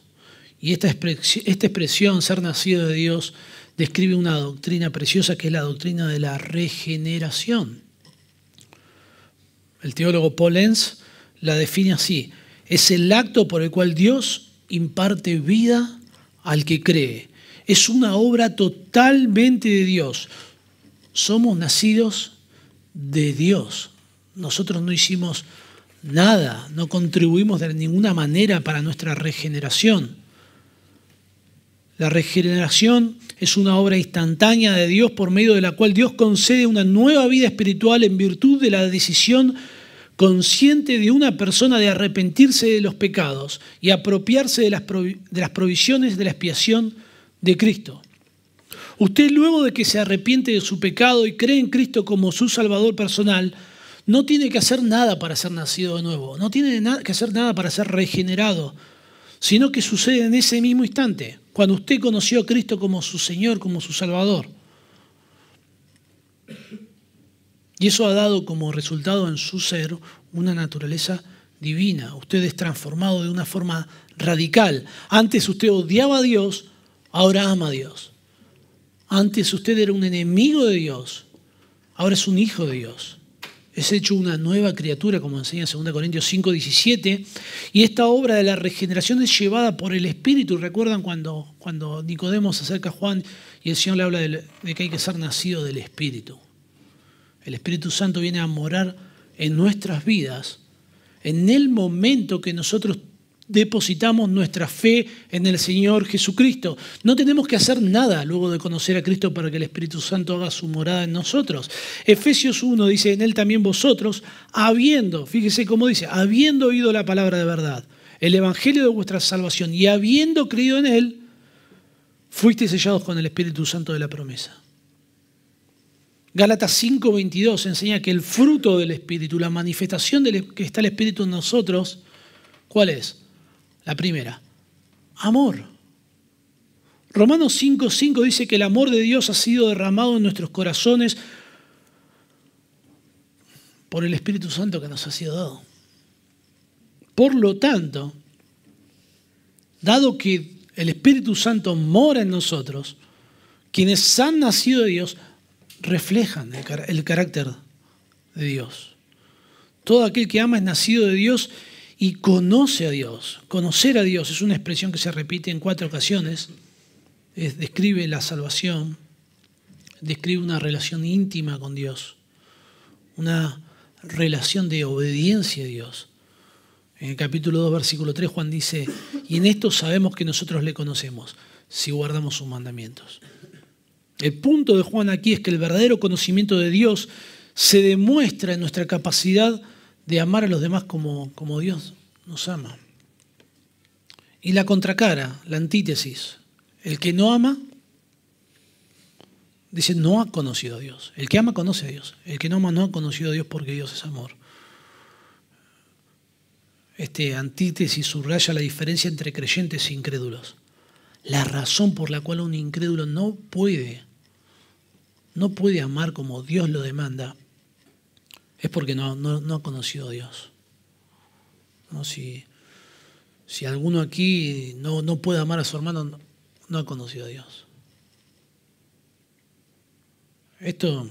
Y esta expresión, ser nacido de Dios, describe una doctrina preciosa que es la doctrina de la regeneración. El teólogo Paul Lenz la define así. Es el acto por el cual Dios imparte vida al que cree. Es una obra totalmente de Dios. Somos nacidos de Dios. Nosotros no hicimos Nada, no contribuimos de ninguna manera para nuestra regeneración. La regeneración es una obra instantánea de Dios por medio de la cual Dios concede una nueva vida espiritual en virtud de la decisión consciente de una persona de arrepentirse de los pecados y apropiarse de las, provisiones de la expiación de Cristo. Usted luego de que se arrepiente de su pecado y cree en Cristo como su Salvador personal, no tiene que hacer nada para ser nacido de nuevo, no tiene que hacer nada para ser regenerado, sino que sucede en ese mismo instante, cuando usted conoció a Cristo como su Señor, como su Salvador. Y eso ha dado como resultado en su ser una naturaleza divina. Usted es transformado de una forma radical. Antes usted odiaba a Dios, ahora ama a Dios. Antes usted era un enemigo de Dios, ahora es un hijo de Dios es hecho una nueva criatura, como enseña 2 Corintios 5, 17, y esta obra de la regeneración es llevada por el Espíritu. ¿Recuerdan cuando, cuando Nicodemo se acerca a Juan y el Señor le habla de, de que hay que ser nacido del Espíritu? El Espíritu Santo viene a morar en nuestras vidas en el momento que nosotros depositamos nuestra fe en el Señor Jesucristo. No tenemos que hacer nada luego de conocer a Cristo para que el Espíritu Santo haga su morada en nosotros. Efesios 1 dice, en él también vosotros, habiendo, fíjese cómo dice, habiendo oído la palabra de verdad, el Evangelio de vuestra salvación y habiendo creído en él, fuisteis sellados con el Espíritu Santo de la promesa. Gálatas 5:22 enseña que el fruto del Espíritu, la manifestación que está el Espíritu en nosotros, ¿cuál es? La primera, amor. Romanos 5:5 dice que el amor de Dios ha sido derramado en nuestros corazones por el Espíritu Santo que nos ha sido dado. Por lo tanto, dado que el Espíritu Santo mora en nosotros, quienes han nacido de Dios reflejan el, el carácter de Dios. Todo aquel que ama es nacido de Dios y conoce a Dios. Conocer a Dios es una expresión que se repite en cuatro ocasiones. describe la salvación, describe una relación íntima con Dios, una relación de obediencia a Dios. En el capítulo 2, versículo 3, Juan dice, y en esto sabemos que nosotros le conocemos, si guardamos sus mandamientos. El punto de Juan aquí es que el verdadero conocimiento de Dios se demuestra en nuestra capacidad de amar a los demás como, como Dios nos ama. Y la contracara, la antítesis, el que no ama, dice, no ha conocido a Dios. El que ama conoce a Dios. El que no ama no ha conocido a Dios porque Dios es amor. Este antítesis subraya la diferencia entre creyentes e incrédulos. La razón por la cual un incrédulo no puede, no puede amar como Dios lo demanda, es porque no, ha conocido a Dios. Si, alguno aquí no, puede amar a su hermano, no, ha conocido a Dios. Esto,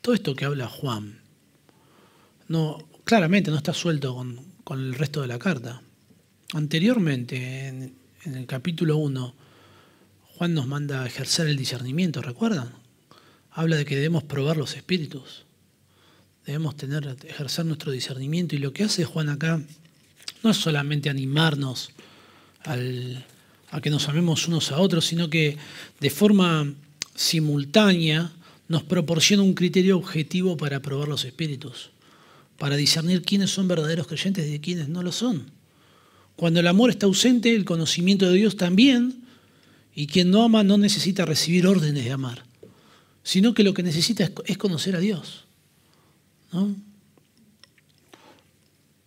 todo esto que habla Juan, no, claramente no está suelto con, el resto de la carta. Anteriormente, en, en el capítulo 1, Juan nos manda a ejercer el discernimiento, ¿recuerdan? Habla de que debemos probar los espíritus debemos tener, ejercer nuestro discernimiento. Y lo que hace Juan acá no es solamente animarnos a que nos amemos unos a otros, sino que de forma simultánea nos proporciona un criterio objetivo para probar los espíritus, para discernir quiénes son verdaderos creyentes y quiénes no lo son. Cuando el amor está ausente, el conocimiento de Dios también, y quien no ama no necesita recibir órdenes de amar, sino que lo que necesita es conocer a Dios.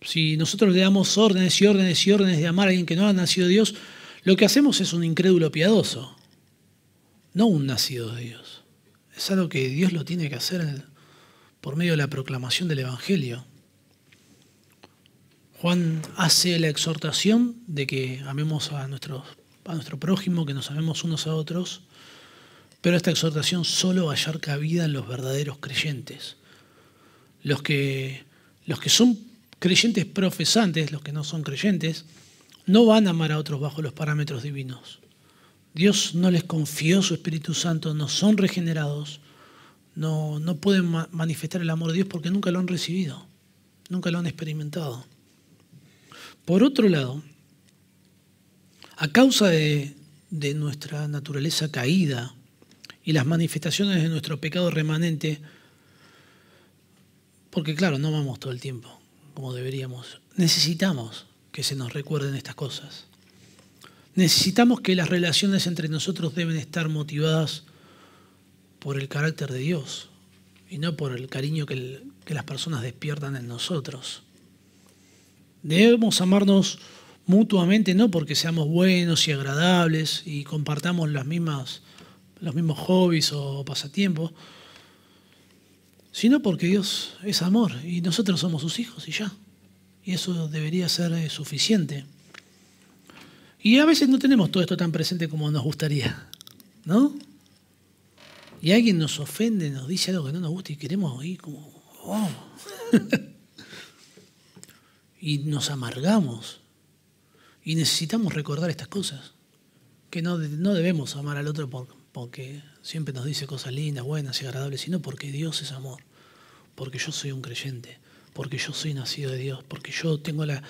Si nosotros le damos órdenes y órdenes y órdenes de amar a alguien que no ha nacido de Dios, lo que hacemos es un incrédulo piadoso, no un nacido de Dios. Es algo que Dios lo tiene que hacer por medio de la proclamación del Evangelio. Juan hace la exhortación de que amemos a, nuestro prójimo, que nos amemos unos a otros, pero esta exhortación solo va a hallar cabida en los verdaderos creyentes, los que, los que son creyentes profesantes, los que no son creyentes, no van a amar a otros bajo los parámetros divinos. Dios no les confió su Espíritu Santo, no son regenerados, no, pueden manifestar el amor de Dios porque nunca lo han recibido, nunca lo han experimentado. Por otro lado, a causa de nuestra naturaleza caída y las manifestaciones de nuestro pecado remanente, porque claro, no vamos todo el tiempo como deberíamos. Necesitamos que se nos recuerden estas cosas. Necesitamos que las relaciones entre nosotros deben estar motivadas por el carácter de Dios y no por el cariño que, las personas despiertan en nosotros. Debemos amarnos mutuamente, no porque seamos buenos y agradables y compartamos las mismas, los mismos hobbies o pasatiempos, sino porque Dios es amor y nosotros somos sus hijos y ya. Y eso debería ser eh, suficiente. Y a veces no tenemos todo esto tan presente como nos gustaría, ¿no? Y alguien nos ofende, nos dice algo que no nos gusta y queremos ir como, oh". [laughs] y nos amargamos. Y necesitamos recordar estas cosas, que no, no debemos amar al otro por, porque siempre nos dice cosas lindas, buenas y agradables, sino porque Dios es amor, porque yo soy un creyente, porque yo soy nacido de Dios, porque yo tengo la,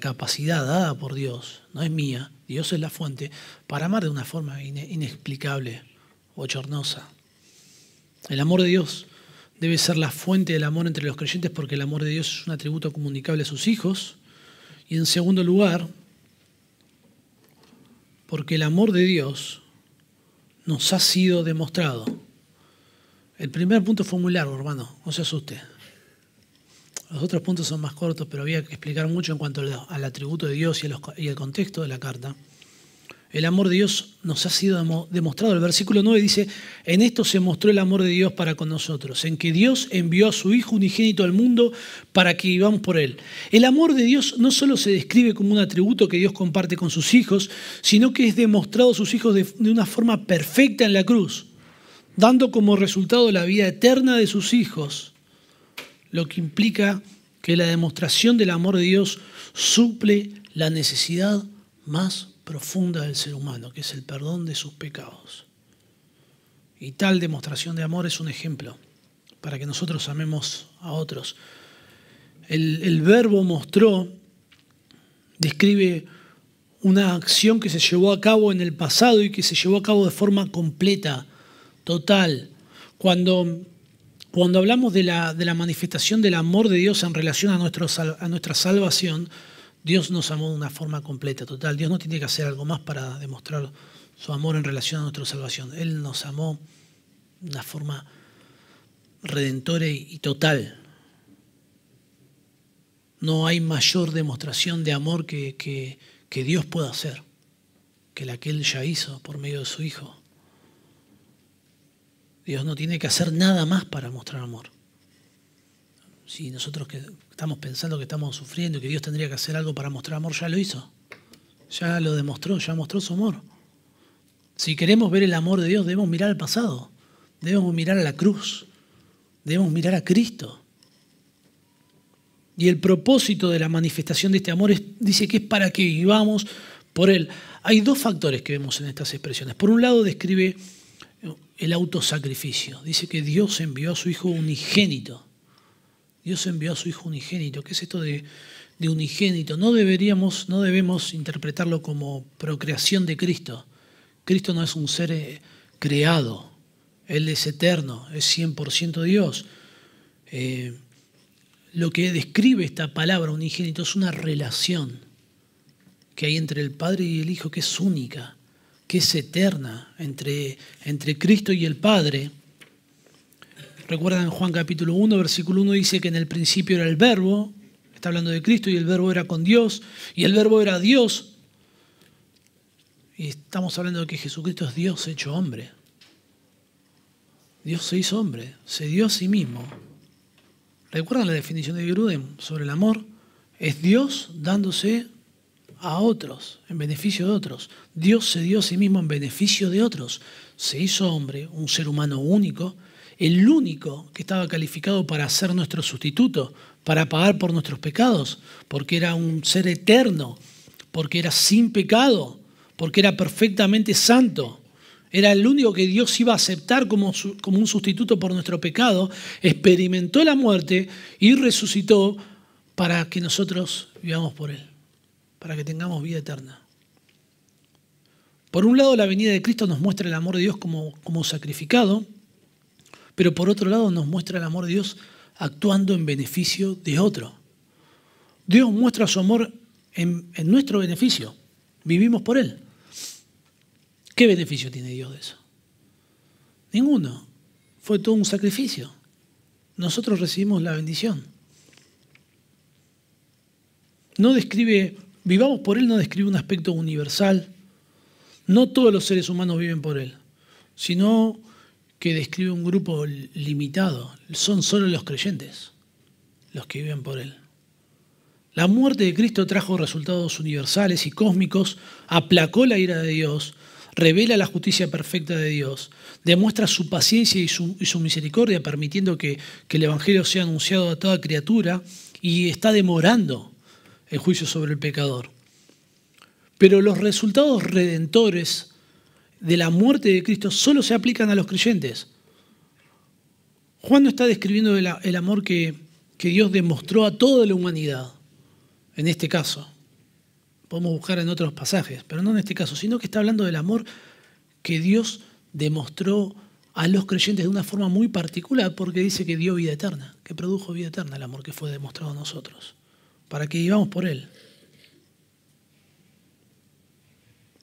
capacidad dada por Dios, no es mía, Dios es la fuente, para amar de una forma inexplicable, o chornosa. El amor de Dios debe ser la fuente del amor entre los creyentes porque el amor de Dios es un atributo comunicable a sus hijos. Y en segundo lugar, porque el amor de Dios nos ha sido demostrado. El primer punto fue muy largo, hermano, no se asuste. Los otros puntos son más cortos, pero había que explicar mucho en cuanto al atributo de Dios y, el contexto de la carta. El amor de Dios nos ha sido demostrado. El versículo 9 dice, en esto se mostró el amor de Dios para con nosotros, en que Dios envió a su Hijo unigénito al mundo para que vivamos por Él. El amor de Dios no solo se describe como un atributo que Dios comparte con sus hijos, sino que es demostrado a sus hijos de, una forma perfecta en la cruz, dando como resultado la vida eterna de sus hijos, lo que implica que la demostración del amor de Dios suple la necesidad más profunda del ser humano, que es el perdón de sus pecados. Y tal demostración de amor es un ejemplo para que nosotros amemos a otros. El, verbo mostró describe una acción que se llevó a cabo en el pasado y que se llevó a cabo de forma completa, total. Cuando, cuando hablamos de la, manifestación del amor de Dios en relación a nuestra salvación, Dios nos amó de una forma completa, total. Dios no tiene que hacer algo más para demostrar su amor en relación a nuestra salvación. Él nos amó de una forma redentora y total. No hay mayor demostración de amor que, que, Dios pueda hacer que la que Él ya hizo por medio de su Hijo. Dios no tiene que hacer nada más para mostrar amor. Si nosotros que estamos pensando que estamos sufriendo, y que Dios tendría que hacer algo para mostrar amor, ya lo hizo. Ya lo demostró, ya mostró su amor. Si queremos ver el amor de Dios, debemos mirar al pasado. Debemos mirar a la cruz. Debemos mirar a Cristo. Y el propósito de la manifestación de este amor es, dice que es para que vivamos por Él. Hay dos factores que vemos en estas expresiones. Por un lado describe el autosacrificio. Dice que Dios envió a su Hijo unigénito Dios envió a su Hijo unigénito. ¿Qué es esto de, unigénito? No deberíamos, no debemos interpretarlo como procreación de Cristo. Cristo no es un ser eh, creado, Él es eterno, es 100% Dios. Eh, lo que describe esta palabra unigénito es una relación que hay entre el Padre y el Hijo que es única, que es eterna, entre, entre Cristo y el Padre recuerdan Juan capítulo 1, versículo 1 dice que en el principio era el verbo, está hablando de Cristo, y el verbo era con Dios, y el verbo era Dios. Y estamos hablando de que Jesucristo es Dios hecho hombre. Dios se hizo hombre, se dio a sí mismo. ¿Recuerdan la definición de Gruden sobre el amor? Es Dios dándose a otros, en beneficio de otros. Dios se dio a sí mismo en beneficio de otros. Se hizo hombre, un ser humano único, el único que estaba calificado para ser nuestro sustituto, para pagar por nuestros pecados, porque era un ser eterno, porque era sin pecado, porque era perfectamente santo. Era el único que Dios iba a aceptar como, un sustituto por nuestro pecado, experimentó la muerte y resucitó para que nosotros vivamos por Él, para que tengamos vida eterna. Por un lado, la venida de Cristo nos muestra el amor de Dios como sacrificado, pero por otro lado nos muestra el amor de Dios actuando en beneficio de otro. Dios muestra su amor en, nuestro beneficio. Vivimos por Él. ¿Qué beneficio tiene Dios de eso? Ninguno. Fue todo un sacrificio. Nosotros recibimos la bendición. No describe, vivamos por Él no describe un aspecto universal. No todos los seres humanos viven por Él, sino que describe un grupo limitado. Son solo los creyentes los que viven por Él. La muerte de Cristo trajo resultados universales y cósmicos, aplacó la ira de Dios, revela la justicia perfecta de Dios, demuestra su paciencia y su, misericordia permitiendo que el Evangelio sea anunciado a toda criatura y está demorando el juicio sobre el pecador. Pero los resultados redentores de la muerte de Cristo solo se aplican a los creyentes. Juan no está describiendo el, amor que, que Dios demostró a toda la humanidad, en este caso. Podemos buscar en otros pasajes, pero no en este caso, sino que está hablando del amor que Dios demostró a los creyentes de una forma muy particular, porque dice que dio vida eterna, que produjo vida eterna el amor que fue demostrado a nosotros, para que vivamos por Él.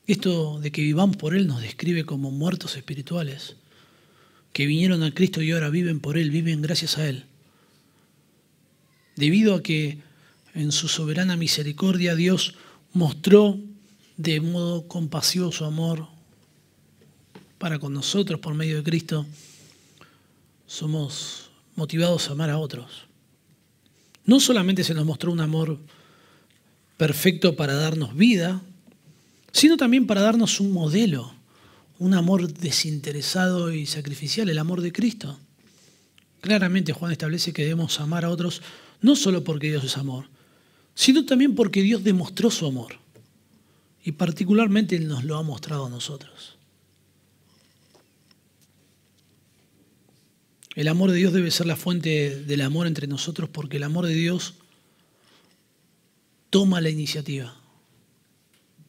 Esto de que vivamos por Él nos describe como muertos espirituales, que vinieron a Cristo y ahora viven por Él, viven gracias a Él. Debido a que en su soberana misericordia Dios mostró de modo compasivo su amor para con nosotros por medio de Cristo, somos motivados a amar a otros. No solamente se nos mostró un amor perfecto para darnos vida, sino también para darnos un modelo, un amor desinteresado y sacrificial, el amor de Cristo. Claramente Juan establece que debemos amar a otros no solo porque Dios es amor, sino también porque Dios demostró su amor. Y particularmente Él nos lo ha mostrado a nosotros. El amor de Dios debe ser la fuente del amor entre nosotros porque el amor de Dios toma la iniciativa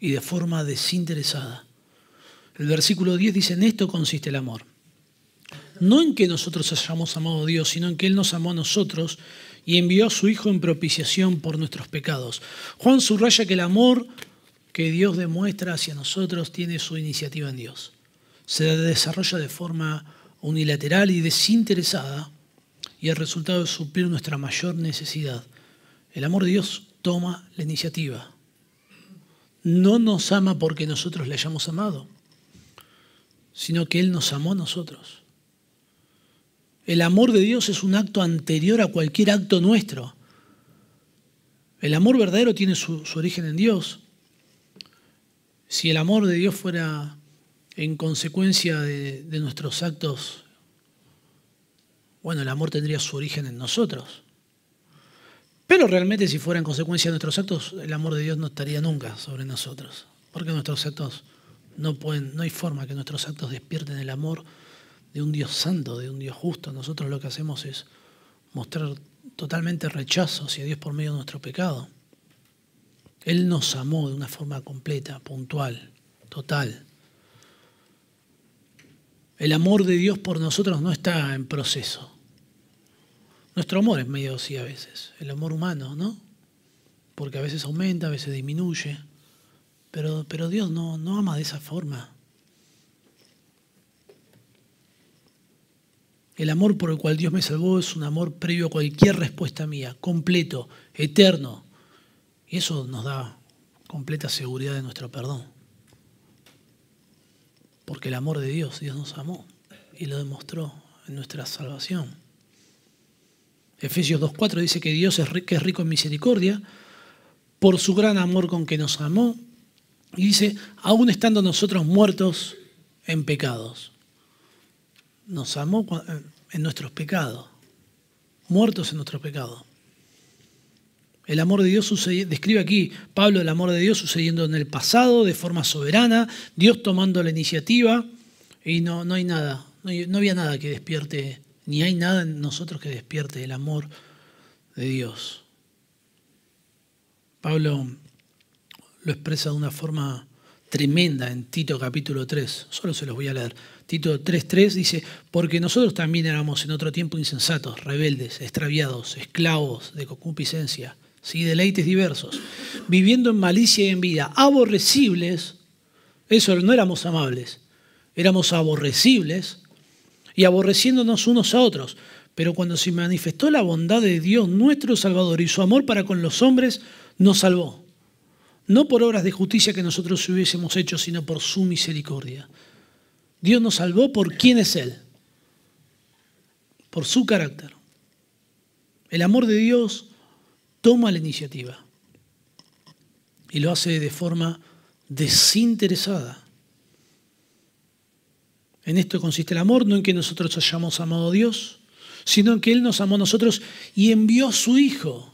y de forma desinteresada. El versículo 10 dice, en esto consiste el amor. No en que nosotros hayamos amado a Dios, sino en que Él nos amó a nosotros y envió a su Hijo en propiciación por nuestros pecados. Juan subraya que el amor que Dios demuestra hacia nosotros tiene su iniciativa en Dios. Se desarrolla de forma unilateral y desinteresada y el resultado es suplir nuestra mayor necesidad. El amor de Dios toma la iniciativa, no nos ama porque nosotros le hayamos amado, sino que Él nos amó a nosotros. El amor de Dios es un acto anterior a cualquier acto nuestro. El amor verdadero tiene su, origen en Dios. Si el amor de Dios fuera en consecuencia de nuestros actos, bueno, el amor tendría su origen en nosotros. Pero realmente si fuera en consecuencia de nuestros actos, el amor de Dios no estaría nunca sobre nosotros. Porque nuestros actos no pueden, no hay forma que nuestros actos despierten el amor de un Dios santo, de un Dios justo. Nosotros lo que hacemos es mostrar totalmente rechazo hacia Dios por medio de nuestro pecado. Él nos amó de una forma completa, puntual, total. El amor de Dios por nosotros no está en proceso. Nuestro amor es medio así a veces, el amor humano, ¿no? Porque a veces aumenta, a veces disminuye. Pero, pero Dios no, no ama de esa forma. El amor por el cual Dios me salvó es un amor previo a cualquier respuesta mía, completo, eterno. Y eso nos da completa seguridad de nuestro perdón. Porque el amor de Dios, Dios nos amó y lo demostró en nuestra salvación. Efesios 2.4 dice que Dios es, es rico en misericordia por su gran amor con que nos amó. Y dice, aún estando nosotros muertos en pecados, nos amó eh, en nuestros pecados, muertos en nuestros pecados. El amor de Dios sucede, describe aquí Pablo el amor de Dios sucediendo en el pasado de forma soberana, Dios tomando la iniciativa y no, no hay nada, no había nada que despierte ni hay nada en nosotros que despierte el amor de Dios. Pablo lo expresa de una forma tremenda en Tito capítulo 3, solo se los voy a leer. Tito 3.3 dice, porque nosotros también éramos en otro tiempo insensatos, rebeldes, extraviados, esclavos de concupiscencia, y deleites diversos, viviendo en malicia y en vida, aborrecibles, eso no éramos amables, éramos aborrecibles y aborreciéndonos unos a otros. Pero cuando se manifestó la bondad de Dios nuestro Salvador y su amor para con los hombres, nos salvó. No por obras de justicia que nosotros hubiésemos hecho, sino por su misericordia. Dios nos salvó por quién es Él, por su carácter. El amor de Dios toma la iniciativa y lo hace de forma desinteresada. En esto consiste el amor, no en que nosotros hayamos amado a Dios, sino en que Él nos amó a nosotros y envió a su Hijo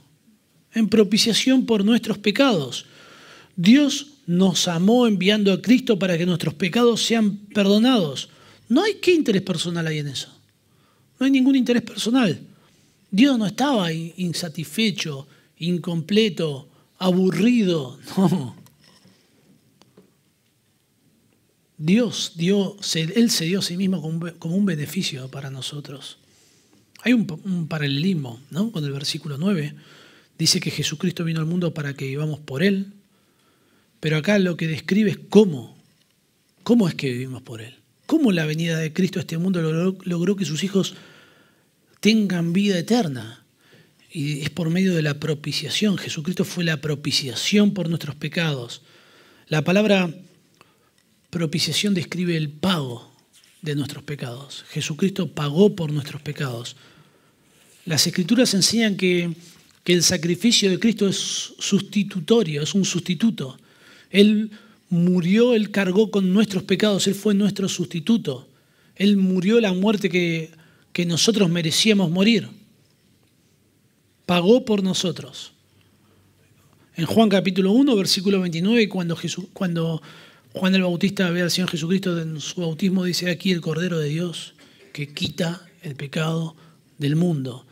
en propiciación por nuestros pecados. Dios nos amó enviando a Cristo para que nuestros pecados sean perdonados. No hay qué interés personal hay en eso. No hay ningún interés personal. Dios no estaba insatisfecho, incompleto, aburrido. [laughs] No. Dios dio, Él se dio a sí mismo como un beneficio para nosotros. Hay un, paralelismo ¿no? con el versículo 9. Dice que Jesucristo vino al mundo para que vivamos por Él, pero acá lo que describe es cómo. ¿Cómo es que vivimos por Él? ¿Cómo la venida de Cristo a este mundo logró, logró que sus hijos tengan vida eterna? Y es por medio de la propiciación. Jesucristo fue la propiciación por nuestros pecados. La palabra propiciación describe el pago de nuestros pecados. Jesucristo pagó por nuestros pecados. Las escrituras enseñan que, el sacrificio de Cristo es sustitutorio, es un sustituto. Él murió, Él cargó con nuestros pecados, Él fue nuestro sustituto. Él murió la muerte que, nosotros merecíamos morir. Pagó por nosotros. En Juan capítulo 1, versículo 29, cuando, Jesús, cuando Juan el Bautista ve al Señor Jesucristo en su bautismo, dice aquí el Cordero de Dios que quita el pecado del mundo.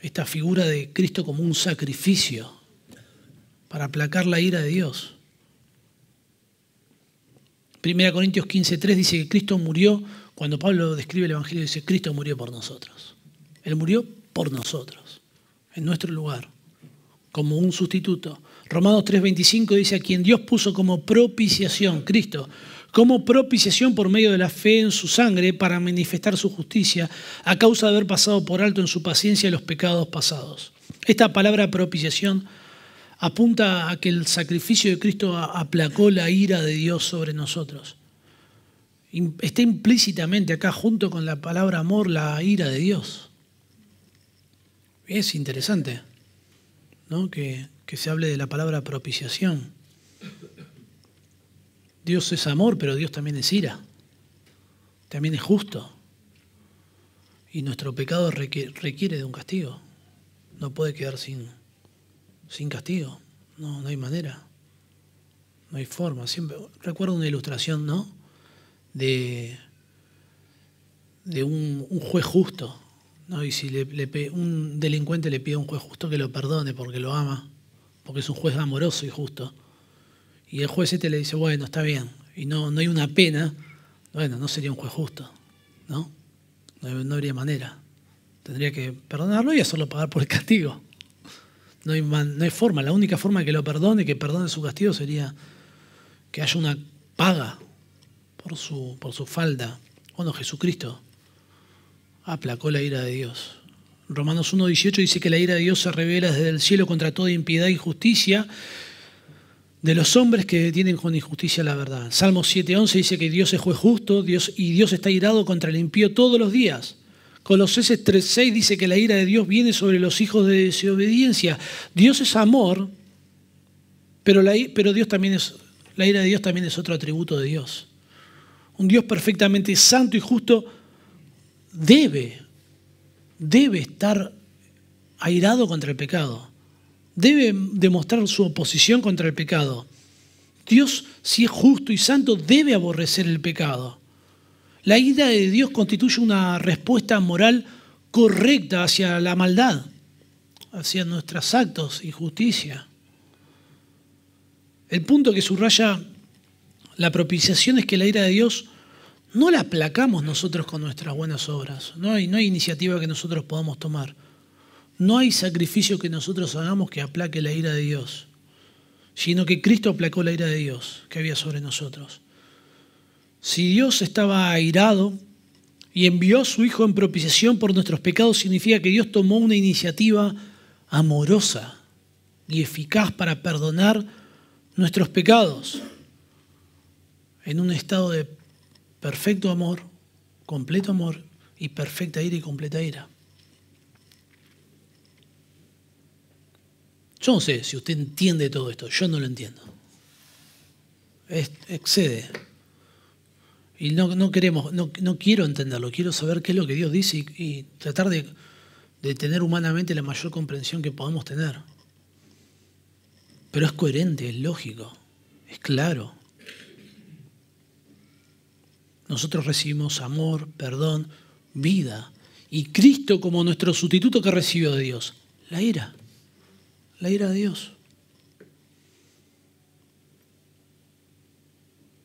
Esta figura de Cristo como un sacrificio para aplacar la ira de Dios. Primera Corintios 15.3 dice que Cristo murió, cuando Pablo describe el Evangelio, dice, Cristo murió por nosotros. Él murió por nosotros, en nuestro lugar, como un sustituto. Romanos 3:25 dice, a quien Dios puso como propiciación, Cristo, como propiciación por medio de la fe en su sangre para manifestar su justicia, a causa de haber pasado por alto en su paciencia los pecados pasados. Esta palabra propiciación apunta a que el sacrificio de Cristo aplacó la ira de Dios sobre nosotros. Está implícitamente acá junto con la palabra amor la ira de Dios. Es interesante ¿no? que, que se hable de la palabra propiciación. Dios es amor, pero Dios también es ira, también es justo. Y nuestro pecado requiere de un castigo. No puede quedar sin, sin castigo. No, no hay manera. No hay forma. recuerdo una ilustración, ¿no? De, de un, juez justo. ¿no? Y si le, un delincuente le pide a un juez justo que lo perdone porque lo ama, porque es un juez amoroso y justo. Y el juez este le dice, bueno, está bien, y no, no hay una pena, bueno, no sería un juez justo, ¿no? No, habría manera. Tendría que perdonarlo y hacerlo pagar por el castigo. No hay, no hay forma, la única forma que lo perdone, que perdone su castigo, sería que haya una paga por su, por su falda. Bueno, Jesucristo aplacó la ira de Dios. Romanos 1.18 dice que la ira de Dios se revela desde el cielo contra toda impiedad y justicia de los hombres que detienen con injusticia la verdad. Salmo 7.11 dice que Dios es juez justo y Dios está irado contra el impío todos los días. Colosenses 3.6 dice que la ira de Dios viene sobre los hijos de desobediencia. Dios es amor, pero, pero Dios también es, la ira de Dios también es otro atributo de Dios. Un Dios perfectamente santo y justo debe debe estar airado contra el pecado, debe demostrar su oposición contra el pecado. Dios, si es justo y santo, debe aborrecer el pecado. La ira de Dios constituye una respuesta moral correcta hacia la maldad, hacia nuestros actos y justicia. El punto que subraya la propiciación es que la ira de Dios no la aplacamos nosotros con nuestras buenas obras. No hay, no hay iniciativa que nosotros podamos tomar. No hay sacrificio que nosotros hagamos que aplaque la ira de Dios, sino que Cristo aplacó la ira de Dios que había sobre nosotros. Si Dios estaba airado y envió su Hijo en propiciación por nuestros pecados, significa que Dios tomó una iniciativa amorosa y eficaz para perdonar nuestros pecados en un estado de perfecto amor, completo amor y perfecta ira y completa ira. Yo no sé si usted entiende todo esto, yo no lo entiendo. excede. Y no, queremos, no, quiero entenderlo, quiero saber qué es lo que Dios dice y, tratar de, de tener humanamente la mayor comprensión que podamos tener. Pero es coherente, es lógico, es claro nosotros recibimos amor, perdón, vida. Y Cristo como nuestro sustituto que recibió de Dios, la ira, la ira de Dios.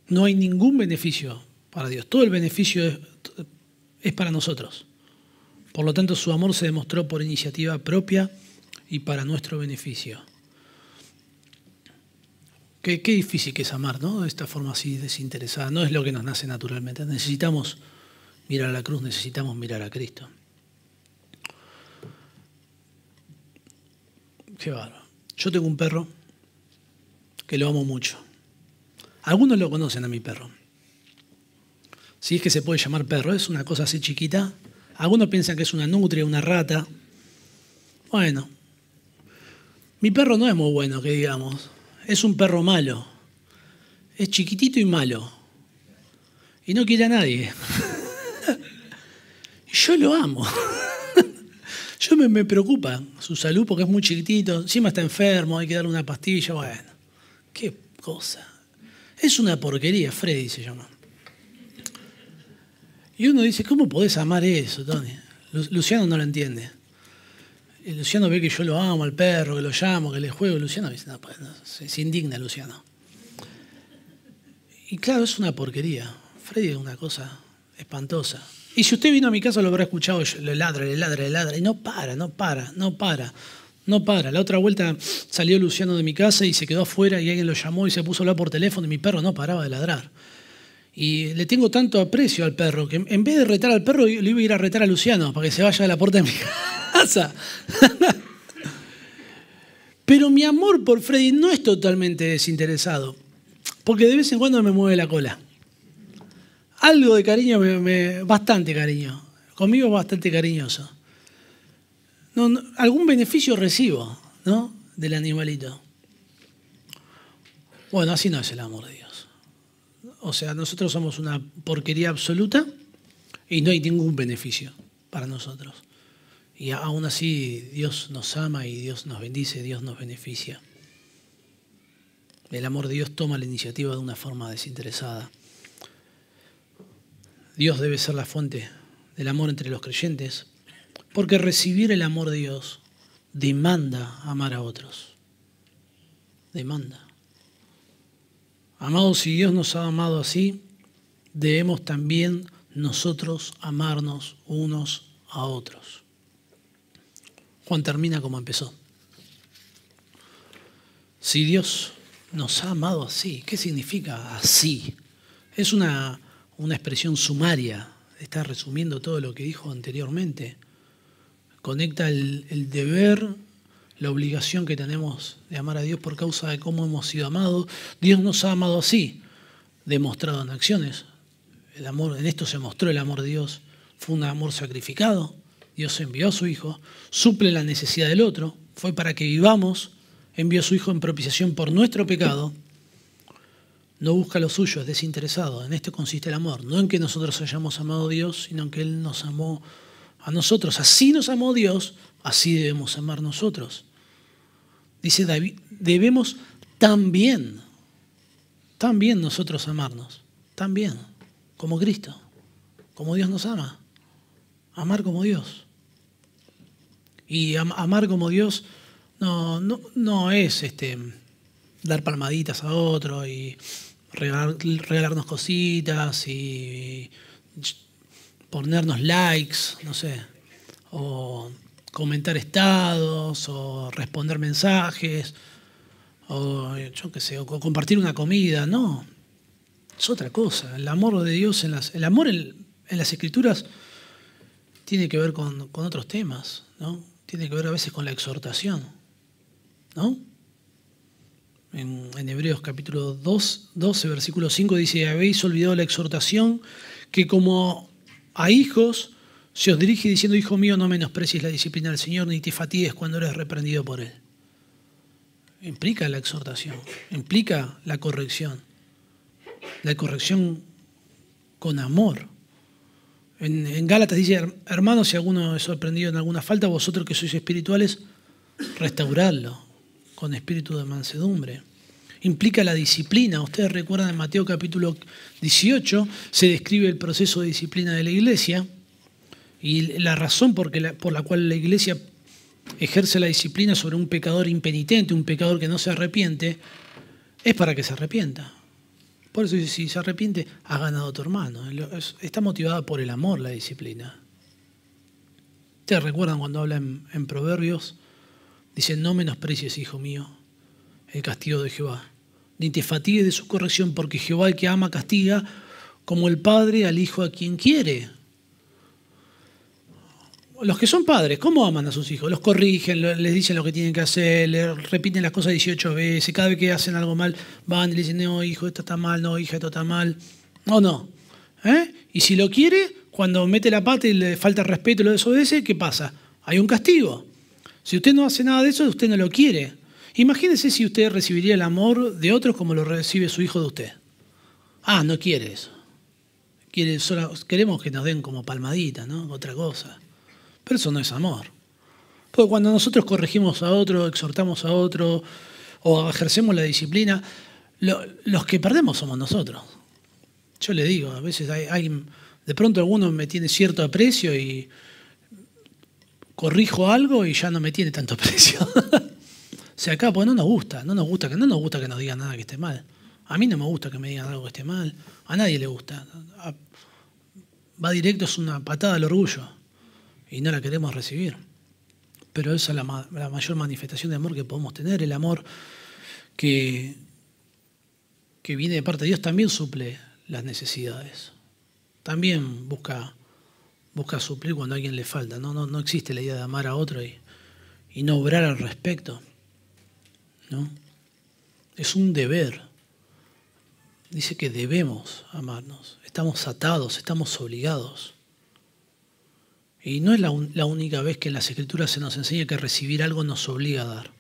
No hay ningún beneficio para Dios, todo el beneficio es, es para nosotros. Por lo tanto, su amor se demostró por iniciativa propia y para nuestro beneficio. Qué, difícil que es amar, ¿no? De esta forma así desinteresada. No es lo que nos nace naturalmente. Necesitamos mirar a la cruz, necesitamos mirar a Cristo. Qué bárbaro. Yo tengo un perro que lo amo mucho. Algunos lo conocen a mi perro. Si es que se puede llamar perro, es una cosa así chiquita. Algunos piensan que es una nutria, una rata. Bueno, mi perro no es muy bueno, que digamos es un perro malo. Es chiquitito y malo. Y no quiere a nadie. [laughs] Yo lo amo. [laughs] Yo me, preocupa su salud porque es muy chiquitito. Encima está enfermo, hay que darle una pastilla. Bueno, qué cosa. Es una porquería, Freddy se llama. Y uno dice, ¿cómo podés amar eso, Tony? Luciano no lo entiende. Eh, Luciano ve que yo lo amo al perro, que lo llamo, que le juego. Luciano dice, no, pues, se indigna Luciano. Y claro, es una porquería. Freddy es una cosa espantosa. Y si usted vino a mi casa lo habrá escuchado, le ladra, le ladra, le ladra. Y no para, no para, no para, no para. La otra vuelta salió Luciano de mi casa y se quedó afuera y alguien lo llamó y se puso a hablar por teléfono y mi perro no paraba de ladrar. Y le tengo tanto aprecio al perro que en vez de retar al perro, le iba a ir a retar a Luciano para que se vaya de la puerta de mi casa. [laughs] Pero mi amor por Freddy no es totalmente desinteresado, porque de vez en cuando me mueve la cola. Algo de cariño, bastante cariño. Conmigo bastante cariñoso. algún beneficio recibo, ¿no? Del animalito. Bueno, así no es el amor de o sea, nosotros somos una porquería absoluta y no hay ningún beneficio para nosotros. Y aún así Dios nos ama y Dios nos bendice, Dios nos beneficia. El amor de Dios toma la iniciativa de una forma desinteresada. Dios debe ser la fuente del amor entre los creyentes, porque recibir el amor de Dios demanda amar a otros. Demanda. Amados, si Dios nos ha amado así, debemos también nosotros amarnos unos a otros. Juan termina como empezó. Si Dios nos ha amado así, ¿qué significa así? Es una, expresión sumaria, está resumiendo todo lo que dijo anteriormente. Conecta el, el deber la obligación que tenemos de amar a Dios por causa de cómo hemos sido amados. Dios nos ha amado así, demostrado en acciones. El amor, en esto se mostró el amor de Dios. Fue un amor sacrificado. Dios envió a su Hijo, suple la necesidad del otro, fue para que vivamos, envió a su Hijo en propiciación por nuestro pecado. No busca lo suyo, es desinteresado. En esto consiste el amor. No en que nosotros hayamos amado a Dios, sino en que Él nos amó a nosotros. Así nos amó Dios, así debemos amar nosotros. Dice David, debemos también, también nosotros amarnos, también, como Cristo, como Dios nos ama, amar como Dios. Y amar como Dios no, no, es este, dar palmaditas a otro y regalarnos cositas y, ponernos likes, no sé, o comentar estados o responder mensajes o yo sé, o compartir una comida, no. Es otra cosa. El amor de Dios en las. El amor en, las escrituras tiene que ver con, otros temas, ¿no? Tiene que ver a veces con la exhortación. ¿No? En, Hebreos capítulo 2, 12, versículo 5 dice, habéis olvidado la exhortación que como a hijos se os dirige diciendo, hijo mío, no menosprecies la disciplina del Señor, ni te fatigues cuando eres reprendido por Él. Implica la exhortación, implica la corrección, la corrección con amor. En, Gálatas dice, hermanos, si alguno es sorprendido en alguna falta, vosotros que sois espirituales, restauradlo con espíritu de mansedumbre. Implica la disciplina. Ustedes recuerdan en Mateo capítulo 18, se describe el proceso de disciplina de la iglesia. Y la razón por la, cual la iglesia ejerce la disciplina sobre un pecador impenitente, un pecador que no se arrepiente, es para que se arrepienta. Por eso si se arrepiente, ha ganado tu hermano. Está motivada por el amor la disciplina. ¿Te recuerdan cuando habla en, Proverbios, dicen, no menosprecies, hijo mío, el castigo de Jehová, ni te fatigues de su corrección, porque Jehová el que ama castiga, como el Padre al Hijo a quien quiere los que son padres, ¿cómo aman a sus hijos? Los corrigen, les dicen lo que tienen que hacer, les repiten las cosas 18 veces, cada vez que hacen algo mal, van y le dicen, no, hijo, esto está mal, no, hija, esto está mal. ¿O no. ¿Eh? Y si lo quiere, cuando mete la pata y le falta respeto y lo desobedece, ¿qué pasa? Hay un castigo. Si usted no hace nada de eso, usted no lo quiere. Imagínese si usted recibiría el amor de otros como lo recibe su hijo de usted. Ah, no quiere eso. Quiere solo, queremos que nos den como palmadita, ¿no? Otra cosa. Pero eso no es amor. Porque cuando nosotros corregimos a otro, exhortamos a otro o ejercemos la disciplina, los que perdemos somos nosotros. Yo le digo, a veces hay, de pronto alguno me tiene cierto aprecio y corrijo algo y ya no me tiene tanto [laughs] aprecio. Se acá pues no nos gusta, no nos gusta, que, no nos gusta que nos digan nada que esté mal. A mí no me gusta que me digan algo que esté mal, a nadie le gusta. Va directo, es una patada al orgullo y no la queremos recibir. Pero esa es la, mayor manifestación de amor que podemos tener. El amor que, que viene de parte de Dios también suple las necesidades. También busca, busca suplir cuando a alguien le falta. No, no, existe la idea de amar a otro y, y no obrar al respecto. ¿no? Es un deber. Dice que debemos amarnos. Estamos atados, estamos obligados. Y no es la, única vez que en las Escrituras se nos enseña que recibir algo nos obliga a dar.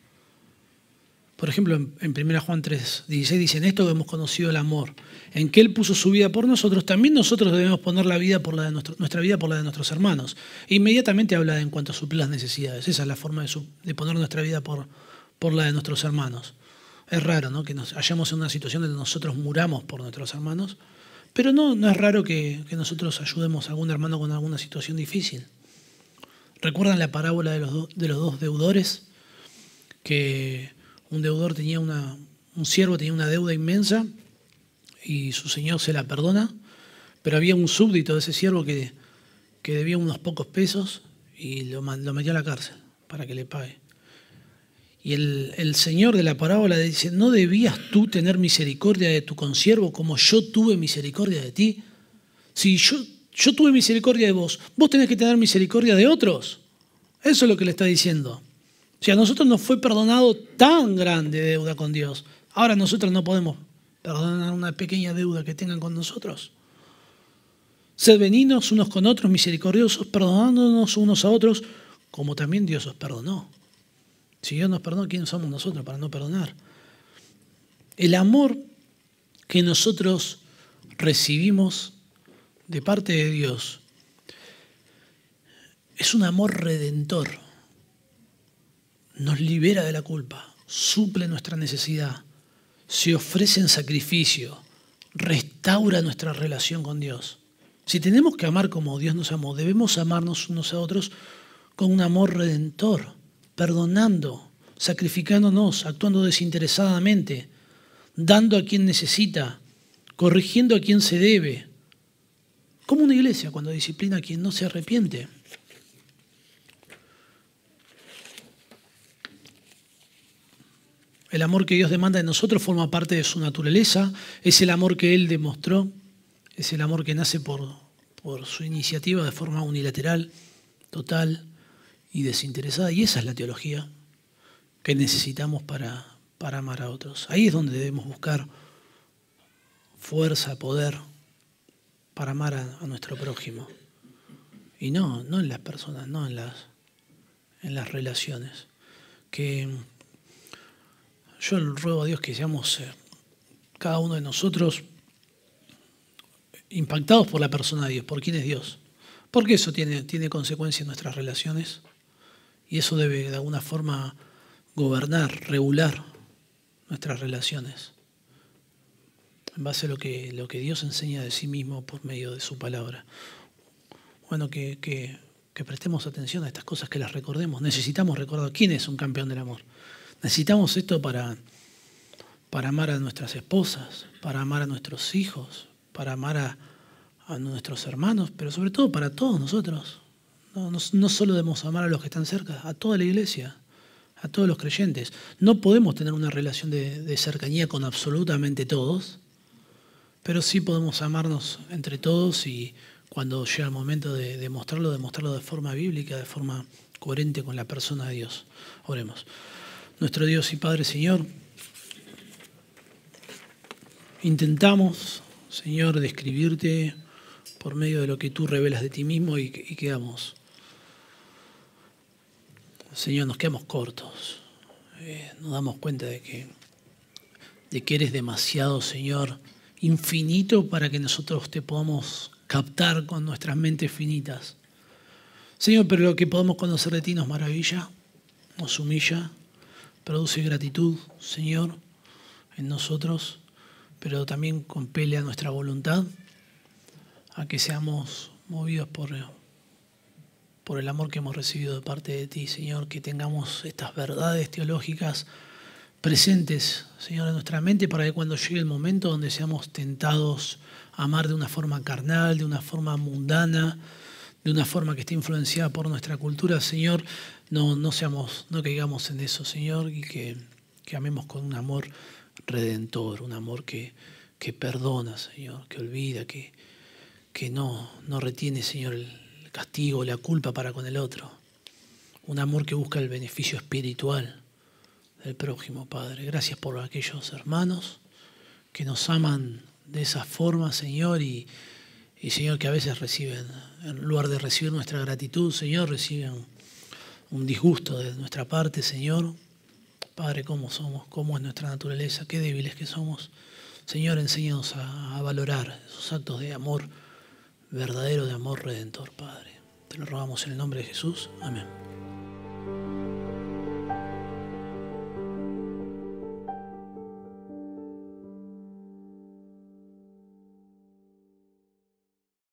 Por ejemplo, en, 1 Juan 3, dice: dicen, esto hemos conocido el amor, en que Él puso su vida por nosotros, también nosotros debemos poner la vida por la de nuestra vida por la de nuestros hermanos. E inmediatamente habla de en cuanto a suplir las necesidades. Esa es la forma de, poner nuestra vida por, por la de nuestros hermanos. Es raro ¿no? que nos hallamos en una situación que nosotros muramos por nuestros hermanos, pero no, no es raro que nosotros ayudemos a algún hermano con alguna situación difícil. ¿Recuerdan la parábola de los, dos deudores? Que un deudor tenía una, un siervo tenía una deuda inmensa y su señor se la perdona, pero había un súbdito de ese siervo que, debía unos pocos pesos y lo, metió a la cárcel para que le pague. Y el, Señor de la parábola dice, ¿no debías tú tener misericordia de tu consiervo como yo tuve misericordia de ti? Si yo yo tuve misericordia de vos, vos tenés que tener misericordia de otros. Eso es lo que le está diciendo. Si a nosotros nos fue perdonado tan grande deuda con Dios. Ahora nosotros no podemos perdonar una pequeña deuda que tengan con nosotros. Sed veninos unos con otros, misericordiosos, perdonándonos unos a otros, como también Dios os perdonó. Si Dios nos perdonó, ¿quién somos nosotros para no perdonar? El amor que nosotros recibimos de parte de Dios es un amor redentor. Nos libera de la culpa, suple nuestra necesidad, se ofrece en sacrificio, restaura nuestra relación con Dios. Si tenemos que amar como Dios nos amó, debemos amarnos unos a otros con un amor redentor, perdonando, sacrificándonos, actuando desinteresadamente, dando a quien necesita, corrigiendo a quien se debe, ¿Cómo una iglesia cuando disciplina a quien no se arrepiente? El amor que Dios demanda de nosotros forma parte de su naturaleza, es el amor que Él demostró, es el amor que nace por, por su iniciativa de forma unilateral, total y desinteresada. Y esa es la teología que necesitamos para, para amar a otros. Ahí es donde debemos buscar fuerza, poder, para amar a, nuestro prójimo. Y no, no en las personas, no en las, en las relaciones. Que yo ruego a Dios que seamos eh, cada uno de nosotros impactados por la persona de Dios, por quién es Dios. Porque eso tiene, tiene consecuencias en nuestras relaciones y eso debe de alguna forma gobernar, regular nuestras relaciones en base a lo que, lo que Dios enseña de sí mismo por medio de su palabra. Bueno, que, prestemos atención a estas cosas, que las recordemos. Necesitamos recordar quién es un campeón del amor. Necesitamos esto para, amar a nuestras esposas, para amar a nuestros hijos, para amar a, nuestros hermanos, pero sobre todo para todos nosotros. No, solo debemos amar a los que están cerca, a toda la iglesia, a todos los creyentes. No podemos tener una relación de cercanía con absolutamente todos, pero sí podemos amarnos entre todos y cuando llega el momento de demostrarlo, demostrarlo de forma bíblica, de forma coherente con la persona de Dios. Oremos. Nuestro Dios y Padre Señor, intentamos, Señor, describirte por medio de lo que tú revelas de ti mismo y, quedamos, Señor, nos quedamos cortos. Eh, nos damos cuenta de que, de que eres demasiado, Señor, infinito para que nosotros te podamos captar con nuestras mentes finitas. Señor, pero lo que podemos conocer de ti nos maravilla, nos humilla, produce gratitud, Señor, en nosotros, pero también compele a nuestra voluntad a que seamos movidos por, por el amor que hemos recibido de parte de ti, Señor, que tengamos estas verdades teológicas presentes, Señor, en nuestra mente para que cuando llegue el momento donde seamos tentados a amar de una forma carnal, de una forma mundana, de una forma que esté influenciada por nuestra cultura, Señor, no, no, seamos, no caigamos en eso, Señor, y que, que amemos con un amor redentor, un amor que, que perdona, Señor, que olvida, que, que no, no retiene, Señor, el castigo, la culpa para con el otro. Un amor que busca el beneficio espiritual el prójimo, Padre. Gracias por aquellos hermanos que nos aman de esa forma, Señor, y, Señor, que a veces reciben, en lugar de recibir nuestra gratitud, Señor, reciben un disgusto de nuestra parte, Señor. Padre, cómo somos, cómo es nuestra naturaleza, qué débiles que somos. Señor, enséñanos a, a valorar esos actos de amor verdadero, de amor redentor, Padre. Te lo rogamos en el nombre de Jesús. Amén.